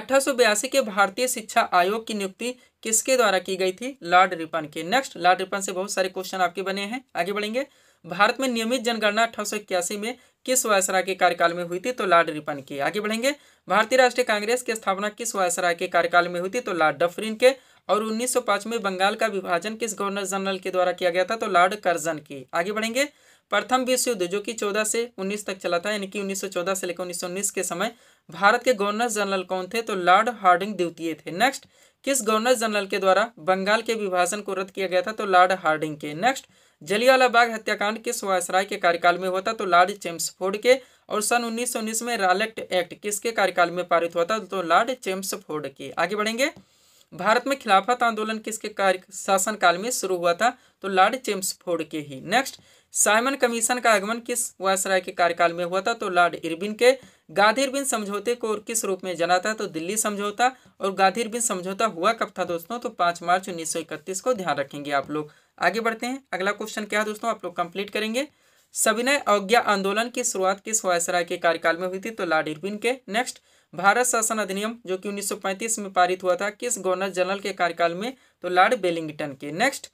अठारह के भारतीय शिक्षा आयोग की नियुक्ति किसके द्वारा की गई थी लॉर्ड रिपन के नेक्स्ट लॉर्ड रिपन से बहुत सारे क्वेश्चन आपके बने हैं आगे बढ़ेंगे भारत में नियमित जनगणना अठारह में किस वायसराय के कार्यकाल में हुई थी तो लॉर्ड रिपन की आगे बढ़ेंगे भारतीय राष्ट्रीय कांग्रेस की स्थापना किस वायसराय के कार्यकाल में हुई थी तो लॉर्ड डफरिन के और 1905 में बंगाल का विभाजन किस गवर्नर जनरल के द्वारा किया गया था तो लॉर्ड कर्जन की आगे बढ़ेंगे प्रथम विश्व युद्ध जो कि 14 से 19 तक चला था यानी कि 1914 से लेकर 1919 के समय भारत के गवर्नर जनरल कौन थे तो लॉर्ड हार्डिंग द्वितीय थे नेक्स्ट किस गवर्नर जनरल के द्वारा बंगाल के विभाजन को रद्द किया गया था तो लॉर्ड हार्डिंग के नेक्स्ट जलियाला बाग हत्याकांड किस वायसराय के कार्यकाल में हुआ था तो लॉर्ड चेम्सफोर्ड के और सन उन्नीस में रालेक्ट एक्ट किसके कार्यकाल में पारित हुआ था तो लॉर्ड चेम्सफोर्ड के आगे बढ़ेंगे भारत में खिलाफत आंदोलन किसके कार्य शासनकाल में शुरू हुआ था तो लॉर्ड चेम्सफोर्ड के ही नेक्स्ट साइमन कमीशन का आगमन किस वायसराय के कार्यकाल में हुआ था तो लॉर्ड इरबिन के गाधिर बिन समझौते को किस रूप में जाना था तो दिल्ली समझौता और गाधिर बिन समझौता हुआ कब था दोस्तों तो पांच मार्च 1931 को ध्यान रखेंगे आप लोग आगे बढ़ते हैं अगला क्वेश्चन क्या है दोस्तों आप लोग कंप्लीट करेंगे सविनय अवज्ञा आंदोलन की शुरुआत किस वायसराय के कार्यकाल में हुई थी तो लॉर्ड इरबिन के नेक्स्ट भारत शासन अधिनियम जो कि 1935 में पारित हुआ था किस गवर्नर जनरल के कार्यकाल में तो लॉर्ड बेलिंगटन के नेक्स्ट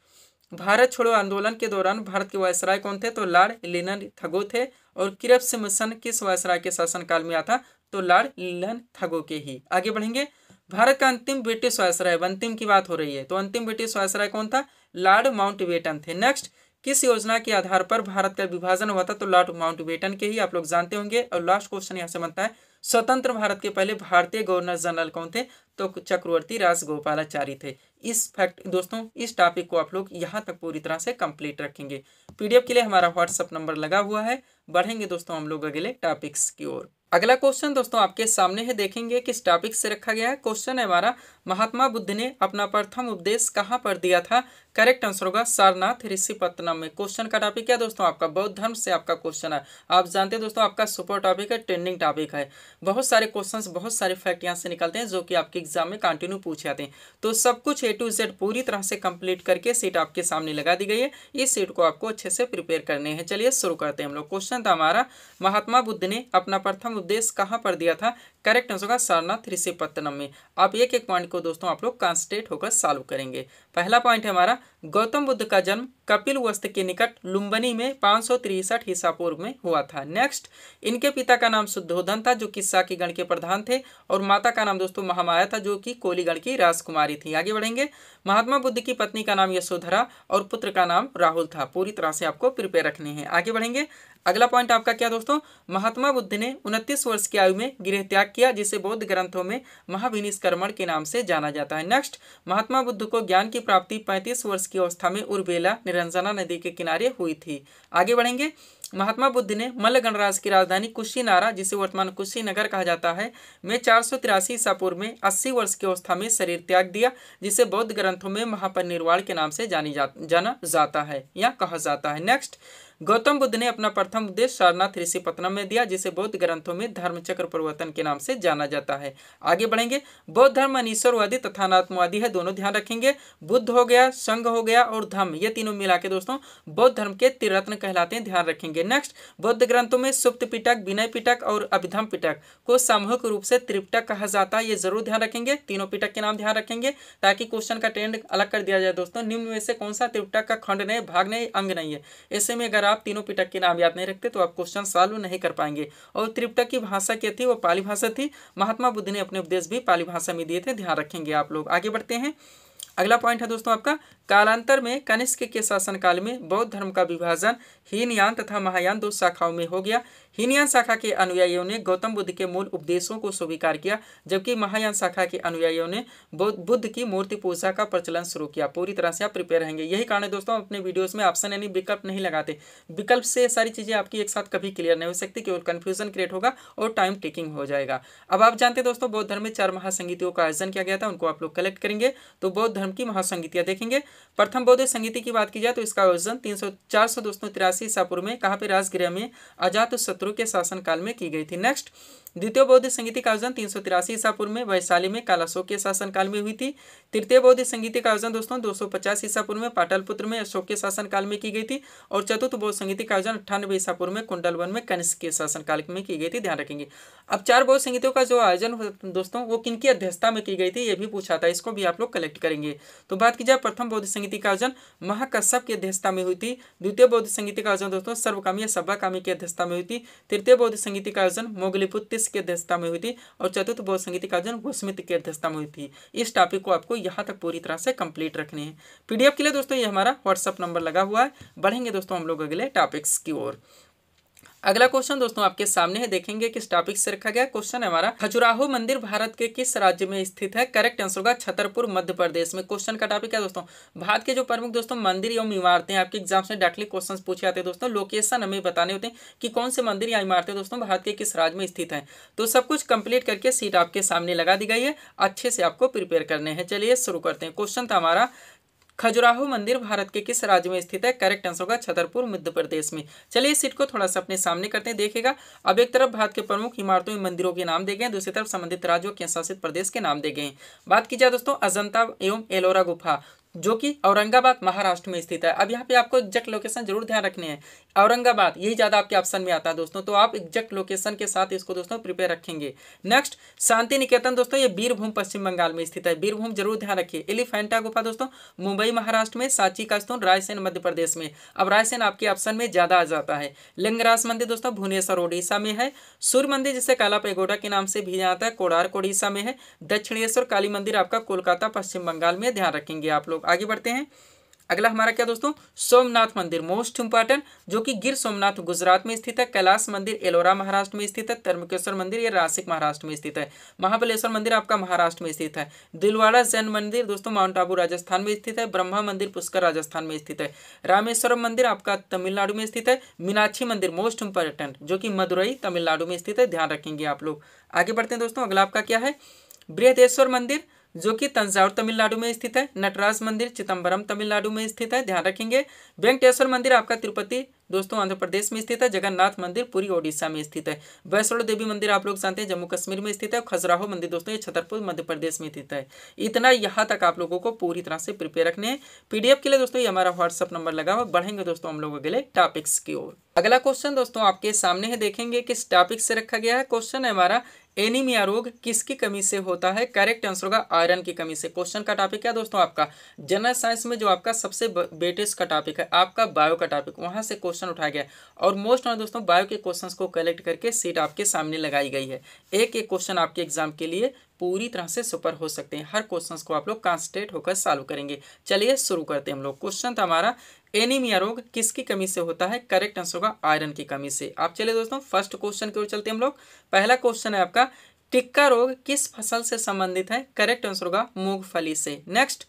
भारत छोड़ो आंदोलन के दौरान भारत के वायसराय कौन थे तो लॉर्ड लिनन थगो थे और किरप्स मिशन किस वायसराय के शासनकाल में आता तो लॉर्ड लिनन थगो के ही आगे बढ़ेंगे भारत का अंतिम ब्रिटिश वायसराय अंतिम की बात हो रही है तो अंतिम ब्रिटिश वायसराय कौन था लॉर्ड माउंटबेटन थे नेक्स्ट किस योजना के आधार पर भारत का विभाजन हुआ था तो लॉर्ड बेटन के ही आप लोग जानते होंगे और लास्ट क्वेश्चन यहाँ से बनता है स्वतंत्र भारत के पहले भारतीय गवर्नर जनरल कौन थे तो चक्रवर्ती राजगोपालाचारी थे इस फैक्ट दोस्तों इस टॉपिक को आप लोग यहाँ तक पूरी तरह से कंप्लीट रखेंगे पीडीएफ के लिए हमारा व्हाट्सअप नंबर लगा हुआ है बढ़ेंगे दोस्तों हम लोग अगले टॉपिक्स की ओर अगला क्वेश्चन दोस्तों आपके सामने है देखेंगे किस टॉपिक से रखा गया है क्वेश्चन है हमारा महात्मा बुद्ध ने अपना प्रथम उपदेश कहाँ पर दिया था करेक्ट आंसर होगा सारनाथ ऋषिपत्तनम में क्वेश्चन का टॉपिक क्या दोस्तों आपका बौद्ध धर्म से आपका क्वेश्चन है आप जानते हैं दोस्तों आपका सुपर टॉपिक है ट्रेंडिंग टॉपिक है बहुत सारे क्वेश्चन बहुत सारे फैक्ट यहाँ से निकलते हैं जो कि आपके एग्जाम में कंटिन्यू पूछे जाते हैं तो सब कुछ ए टू जेड पूरी तरह से कंप्लीट करके सीट आपके सामने लगा दी गई है इस सीट को आपको अच्छे से प्रिपेयर करने हैं चलिए शुरू करते हैं हम लोग क्वेश्चन था हमारा महात्मा बुद्ध ने अपना प्रथम उद्देश्य कहाँ पर दिया था करेक्ट आंसर होगा सारनाथ ऋषिपत्तनम में अब एक एक पॉइंट को दोस्तों आप लोग कॉन्सेंट्रेट होकर सॉल्व करेंगे पहला पॉइंट है हमारा गौतम बुद्ध का जन्म कपिल वस्त के निकट लुम्बनी में पांच सौ तिरसठ ईसा पूर्व में हुआ था नेक्स्ट इनके पिता का नाम शुद्धोधन था जो कि साकी गण के प्रधान थे और माता का नाम दोस्तों महामाया था जो कि कोलीगण की राजकुमारी थी आगे बढ़ेंगे महात्मा बुद्ध की पत्नी का नाम यशोधरा और पुत्र का नाम राहुल था पूरी तरह से आपको प्रिपेयर रखने हैं आगे बढ़ेंगे अगला पॉइंट आपका क्या दोस्तों महात्मा बुद्ध ने उनतीस वर्ष की आयु में गृह त्याग किया जिसे बौद्ध ग्रंथों में महाविनिष्कर्मण के नाम से जाना जाता है नेक्स्ट महात्मा बुद्ध को ज्ञान की प्राप्ति पैंतीस वर्ष की अवस्था में उर्बेला निरंजना नदी के किनारे हुई थी आगे बढ़ेंगे महात्मा बुद्ध ने मल्ल गणराज की राजधानी कुशीनारा जिसे वर्तमान कुशीनगर कहा जाता है में चार सौ तिरासी ईसापुर में अस्सी वर्ष की अवस्था में शरीर त्याग दिया जिसे बौद्ध ग्रंथों में महापरिनिर्वाण के नाम से जानी जा, जाना जाता है या कहा जाता है नेक्स्ट गौतम बुद्ध ने अपना प्रथम उद्देश्य सारनाथ ऋषि पत्नम में दिया जिसे बौद्ध ग्रंथों में धर्मचक्र प्रवर्तन के नाम से जाना जाता है आगे बढ़ेंगे बौद्ध धर्म अनिश्वरवादी तथा अनात्मवादी है दोनों ध्यान रखेंगे बुद्ध हो गया संघ हो गया और धर्म ये तीनों मिला के दोस्तों बौद्ध धर्म के त्रिरत्न कहलाते हैं ध्यान रखेंगे नेक्स्ट बौद्ध ग्रंथों में सुप्त पिटक विनय पिटक और अभिधम पिटक को सामूहिक रूप से त्रिपटक कहा जाता है ये जरूर ध्यान रखेंगे तीनों पिटक के नाम ध्यान रखेंगे ताकि क्वेश्चन का ट्रेंड अलग कर दिया जाए दोस्तों निम्न में से कौन सा त्रिपटक का खंड नहीं भाग नहीं अंग नहीं है ऐसे में अगर आप तीनों पिटक के नाम याद नहीं रखते तो आप क्वेश्चन सॉल्व नहीं कर पाएंगे और त्रिपटक की भाषा क्या थी वो पाली भाषा थी महात्मा बुद्ध ने अपने उपदेश भी पाली भाषा में दिए थे ध्यान रखेंगे आप लोग आगे बढ़ते हैं अगला पॉइंट है दोस्तों आपका कालांतर में कनिष्क के शासनकाल में बौद्ध धर्म का विभाजन हीनयान तथा महायान दो शाखाओं में हो गया हीनयान शाखा के अनुयायियों ने गौतम बुद्ध के मूल उपदेशों को स्वीकार किया जबकि महायान शाखा के अनुयायियों ने बुद्ध की मूर्ति पूजा का प्रचलन शुरू किया पूरी तरह से आप प्रिपेयर रहेंगे यही कारण है दोस्तों अपने वीडियोस में ऑप्शन यानी विकल्प नहीं लगाते विकल्प से सारी चीज़ें आपकी एक साथ कभी क्लियर नहीं हो सकती केवल कन्फ्यूजन क्रिएट होगा और टाइम टेकिंग हो जाएगा अब आप जानते दोस्तों बौद्ध धर्म में चार महासंगीतियों का आयोजन किया गया था उनको आप लोग कलेक्ट करेंगे तो बौद्ध धर्म की महासंगीतियाँ देखेंगे प्रथम बौद्ध संगीति की बात की जाए तो इसका आयोजन तीन सौ दोस्तों तिरासी ईसापुर में कहा पे राजगृह में अजात शत्रु के शासनकाल में की गई थी नेक्स्ट द्वितीय बौद्ध संगीति का आयोजन तीन सौ तिरासी ईसापुर में वैशाली में कालाशोक के शासनकाल में हुई थी तृतीय बौद्ध संगीति का आयोजन दोस्तों दो सौ पचास ईसापुर में पाटलपुत्र में अशोक के शासनकाल में की गई थी और चतुर्थ बौद्ध संगीति का आयोजन अट्ठानवे ईसापूर्व में कुंडलवन में कनिष्क के शासनकाल में की गई थी ध्यान रखेंगे अब चार बौद्ध संगीतों का जो आयोजन दोस्तों वो किन की अध्यक्षता में की गई थी ये भी पूछा था इसको भी आप लोग कलेक्ट करेंगे तो बात की जाए प्रथम बौद्ध संगीति का आयोजन महाकश्यप की अध्यक्षता में हुई थी द्वितीय बौद्ध संगीति का आयोजन दोस्तों सर्वकामी या कामी की अध्यक्षता में हुई थी तृतीय बौद्ध संगीति का आयोजन मोगलीपुत्र ऋषिकेश की अध्यक्षता में हुई थी और चतुर्थ बौद्ध संगीत का आयोजन गोस्मित की अध्यक्षता में हुई थी इस टॉपिक को आपको यहाँ तक पूरी तरह से कंप्लीट रखने हैं पीडीएफ के लिए दोस्तों ये हमारा व्हाट्सअप नंबर लगा हुआ है बढ़ेंगे दोस्तों हम लोग अगले टॉपिक्स की ओर अगला क्वेश्चन दोस्तों आपके सामने है देखेंगे किस टॉपिक से रखा गया क्वेश्चन है हमारा खजुराहो मंदिर भारत के किस राज्य में स्थित है करेक्ट आंसर होगा छतरपुर मध्य प्रदेश में क्वेश्चन का टॉपिक है दोस्तों भारत के जो प्रमुख दोस्तों मंदिर एवं इमारतें आपके एग्जाम में डायरेक्टली क्वेश्चन पूछे जाते हैं दोस्तों लोकेशन हमें बताने होते हैं कि कौन से मंदिर या इमारतें दोस्तों भारत के किस राज्य में स्थित है तो सब कुछ कंप्लीट करके सीट आपके सामने लगा दी गई है अच्छे से आपको प्रिपेयर करने हैं चलिए शुरू करते हैं क्वेश्चन था हमारा खजुराहो मंदिर भारत के किस राज्य में स्थित है करेक्ट आंसर होगा छतरपुर मध्य प्रदेश में चलिए सीट को थोड़ा सा अपने सामने करते हैं देखेगा अब एक तरफ भारत के प्रमुख इमारतों में मंदिरों के नाम दे गए दूसरी तरफ संबंधित राज्यों के शासित प्रदेश के नाम दे गए बात की जाए दोस्तों अजंता एवं एलोरा गुफा जो कि औरंगाबाद महाराष्ट्र में स्थित है अब यहाँ पे आपको एग्जैक्ट लोकेशन जरूर ध्यान रखने हैं औरंगाबाद यही ज़्यादा आपके ऑप्शन में आता है दोस्तों तो आप एग्जैक्ट लोकेशन के साथ इसको दोस्तों प्रिपेयर रखेंगे नेक्स्ट शांति निकेतन दोस्तों ये बीरभूम पश्चिम बंगाल में स्थित है बीरभूम जरूर ध्यान रखिए एलिफेंटा गुफा दोस्तों मुंबई महाराष्ट्र में सांची का स्थान रायसेन मध्य प्रदेश में अब रायसेन आपके ऑप्शन में ज़्यादा आ जाता है लिंगराज मंदिर दोस्तों भुवनेश्वर उड़ीसा में है सूर्य मंदिर जिसे काला पैगोडा के नाम से भी जाता है कोडार्क उड़ीसा में है दक्षिणेश्वर काली मंदिर आपका कोलकाता पश्चिम बंगाल में ध्यान रखेंगे आप लोग आगे बढ़ते हैं अगला हमारा क्या दोस्तों सोमनाथ मंदिर मोस्ट इंपॉर्टेंट जो कि गिर सोमनाथ गुजरात में स्थित है कैलाश मंदिर एलोरा महाराष्ट्र में स्थित है तर्मकेश्वर मंदिर ये रासिक महाराष्ट्र में स्थित है महाबलेश्वर मंदिर आपका महाराष्ट्र में स्थित है दिलवाड़ा जैन मंदिर दोस्तों माउंट आबू राजस्थान में स्थित है ब्रह्मा मंदिर पुष्कर राजस्थान में स्थित है रामेश्वरम मंदिर आपका तमिलनाडु में स्थित है मीनाक्षी मंदिर मोस्ट इंपॉर्टेंट जो कि मदुरई तमिलनाडु में स्थित है ध्यान रखेंगे आप लोग आगे बढ़ते हैं दोस्तों अगला आपका क्या है बृहदेश्वर मंदिर जो कि तंजावर तमिलनाडु में स्थित है नटराज मंदिर चिदम्बरम तमिलनाडु में स्थित है ध्यान रखेंगे वेंकटेश्वर मंदिर आपका तिरुपति दोस्तों आंध्र प्रदेश में स्थित है जगन्नाथ मंदिर पूरी ओडिशा में स्थित है वैष्णो देवी मंदिर आप लोग जानते हैं जम्मू कश्मीर में स्थित है खजुराहो मंदिर दोस्तों ये छतरपुर मध्य प्रदेश में स्थित है इतना यहाँ तक आप लोगों को पूरी तरह से प्रिपेयर रखने हैं पीडीएफ के लिए दोस्तों ये हमारा व्हाट्सअप नंबर लगा हुआ बढ़ेंगे दोस्तों हम लोग अगले टॉपिक्स की ओर अगला क्वेश्चन दोस्तों आपके सामने है देखेंगे किस टॉपिक से रखा गया है क्वेश्चन है हमारा एनीमिया रोग किसकी कमी से होता है करेक्ट आंसर होगा आयरन की कमी से क्वेश्चन का टॉपिक क्या दोस्तों आपका जनरल साइंस में जो आपका सबसे बेटेस्ट का टॉपिक है आपका बायो का टॉपिक वहां से क्वेश्चन क्वेश्चन उठाया गया और मोस्ट ऑफ दोस्तों बायो के क्वेश्चंस को कलेक्ट करके सीट आपके सामने लगाई गई है एक एक क्वेश्चन आपके एग्जाम के लिए पूरी तरह से सुपर हो सकते हैं हर क्वेश्चंस को आप लोग कॉन्सेंट्रेट होकर सॉल्व करेंगे चलिए शुरू करते हैं हम लोग क्वेश्चन था हमारा एनीमिया रोग किसकी कमी से होता है करेक्ट आंसर होगा आयरन की कमी से आप चलिए दोस्तों फर्स्ट क्वेश्चन की ओर चलते हैं हम लोग पहला क्वेश्चन है आपका टिक्का रोग किस फसल से संबंधित है करेक्ट आंसर होगा मूंगफली से नेक्स्ट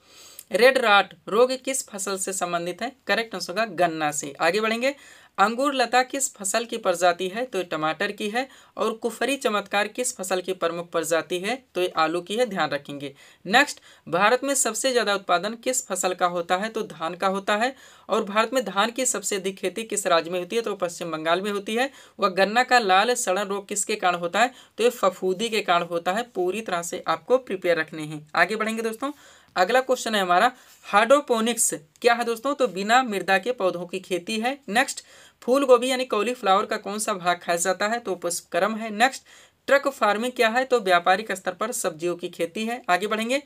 रेड राट रोग किस फसल से संबंधित है करेक्ट आंसर होगा गन्ना से आगे बढ़ेंगे अंगूर लता किस फसल की प्रजाति है तो टमाटर की है और कुफरी चमत्कार किस फसल की प्रमुख प्रजाति है तो ये आलू की है ध्यान रखेंगे नेक्स्ट भारत में सबसे ज़्यादा उत्पादन किस फसल का होता है तो धान का होता है और भारत में धान की सबसे अधिक खेती किस राज्य में होती है तो पश्चिम बंगाल में होती है वह गन्ना का लाल सड़न रोग किसके कारण होता है तो ये फफूदी के कारण होता है पूरी तरह से आपको प्रिपेयर रखने हैं आगे बढ़ेंगे दोस्तों अगला क्वेश्चन है हमारा हाइड्रोपोनिक्स क्या है दोस्तों तो बिना मृदा के पौधों की खेती है नेक्स्ट फूल गोभी यानी कॉलीफ्लावर का कौन सा भाग खाया जाता है तो पुष्पकर्म है नेक्स्ट ट्रक फार्मिंग क्या है तो व्यापारिक स्तर पर सब्जियों की खेती है आगे बढ़ेंगे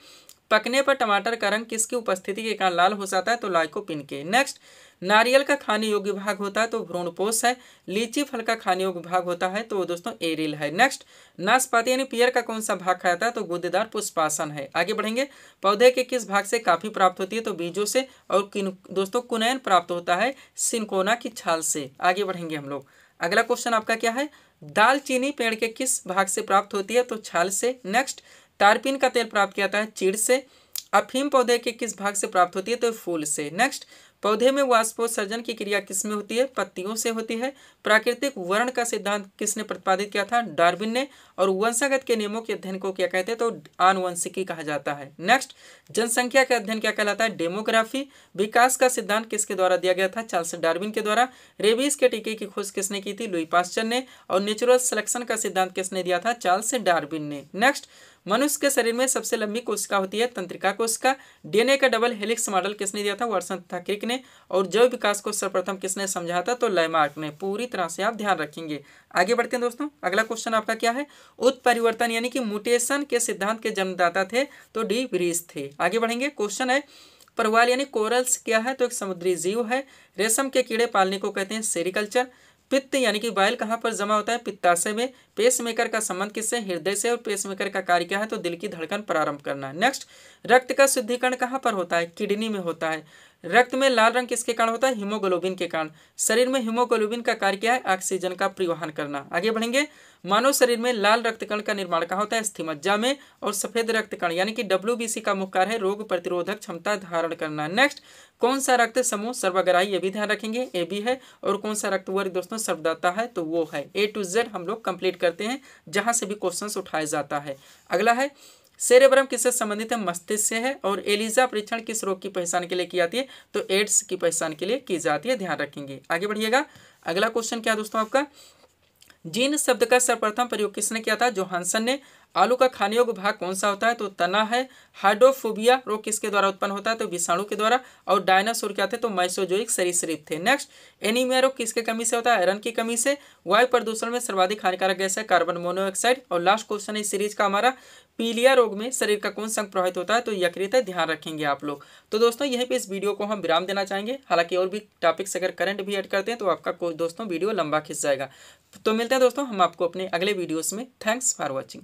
पकने पर टमाटर का रंग किसकी उपस्थिति के कारण लाल हो जाता है तो लाइकोपिन के नेक्स्ट नारियल का खाने योग्य भाग होता है तो भ्रूणपोष है लीची फल का खाने योग्य भाग होता है तो दोस्तों एरिल है नेक्स्ट नाशपाती यानी पियर का कौन सा भाग खाया था तो गुद्देदार पुष्पासन है आगे बढ़ेंगे पौधे के किस भाग से काफी प्राप्त होती है तो बीजों से और किन दोस्तों कुनैन प्राप्त होता है सिनकोना की छाल से आगे बढ़ेंगे हम लोग अगला क्वेश्चन आपका क्या है दालचीनी पेड़ के किस भाग से प्राप्त होती है तो छाल से नेक्स्ट तारपीन का तेल प्राप्त किया जाता है चीड़ से अफीम पौधे के किस भाग से प्राप्त होती है तो फूल से नेक्स्ट पौधे में वाष्पोत्सर्जन की क्रिया किसमें होती है पत्तियों से होती है प्राकृतिक वर्ण का सिद्धांत किसने प्रतिपादित किया था डार्विन ने और वंशागत के नियमों के अध्ययन को क्या कहते हैं तो आनुवंशिकी कहा जाता है नेक्स्ट जनसंख्या का अध्ययन क्या कहलाता है डेमोग्राफी विकास का सिद्धांत किसके द्वारा दिया गया था चार्ल्स डार्विन के द्वारा रेबीज के टीके की खोज किसने की थी लुई पास्चर ने और नेचुरल सिलेक्शन का सिद्धांत किसने दिया था चार्ल्स डार्विन ने नेक्स्ट मनुष्य के शरीर में सबसे लंबी कोशिका होती है तंत्रिका कोशिका डीएनए का डबल हेलिक्स मॉडल किसने दिया था वर्षन तथा क्रिक ने और जैव विकास को सर्वप्रथम किसने समझाया था तो लयमार्क ने पूरी तरह से आप ध्यान रखेंगे आगे बढ़ते हैं दोस्तों अगला क्वेश्चन आपका क्या है उत्परिवर्तन यानी कि म्यूटेशन के सिद्धांत के जन्मदाता थे तो डी ब्रीज थे आगे बढ़ेंगे क्वेश्चन है परवाल यानी कोरल्स क्या है तो एक समुद्री जीव है रेशम के कीड़े पालने को कहते हैं सेरिकल्चर पित्त यानी कि बाइल कहाँ पर जमा होता है पित्ताशय में पेसमेकर का संबंध किससे हृदय से और पेसमेकर का कार्य क्या है तो दिल की धड़कन प्रारंभ करना है नेक्स्ट रक्त का शुद्धिकरण कहाँ पर होता है किडनी में होता है रक्त में लाल रंग किसके कारण होता है हीमोग्लोबिन के कारण शरीर में हीमोग्लोबिन का कार्य क्या है ऑक्सीजन का परिवहन करना आगे बढ़ेंगे मानव शरीर में लाल रक्त कण का निर्माण कहा होता है स्थिमज्जा में और सफेद कण यानी कि डब्ल्यू का मुख्य कार्य है रोग प्रतिरोधक क्षमता धारण करना नेक्स्ट कौन सा रक्त समूह सर्वग्राही ये भी ध्यान रखेंगे ए भी है और कौन सा रक्त वर्ग दोस्तों सर्वदाता है तो वो है ए टू जेड हम लोग कंप्लीट करते हैं जहाँ से भी क्वेश्चन उठाया जाता है अगला है सेरेब्रम किससे संबंधित है मस्तिष्क से है और एलिजा परीक्षण किस रोग की पहचान के लिए की जाती है तो एड्स की पहचान के लिए की जाती है ध्यान रखेंगे आगे बढ़िएगा अगला क्वेश्चन क्या दोस्तों आपका जीन शब्द का सर्वप्रथम प्रयोग किसने किया था जोहानसन ने आलू का खाने योग्य भाग कौन सा होता है तो तना है हाइड्रोफोबिया रोग किसके द्वारा उत्पन्न होता है तो विषाणु के द्वारा और डायनासोर क्या थे तो माइसोजोइक सरीसृप थे नेक्स्ट एनीमिया रोग किसके कमी से होता है आयरन की कमी से वायु प्रदूषण में सर्वाधिक हानिकारक गैस है कार्बन मोनोऑक्साइड और लास्ट क्वेश्चन है इस सीरीज का हमारा पीलिया रोग में शरीर का कौन संग प्रभावित होता है तो यकृत है ध्यान रखेंगे आप लोग तो दोस्तों यहीं पे इस वीडियो को हम विराम देना चाहेंगे हालांकि और भी टॉपिक्स अगर करंट भी ऐड करते हैं तो आपका दोस्तों वीडियो लंबा खिंच जाएगा तो मिलते हैं दोस्तों हम आपको अपने अगले वीडियोस में थैंक्स फॉर वॉचिंग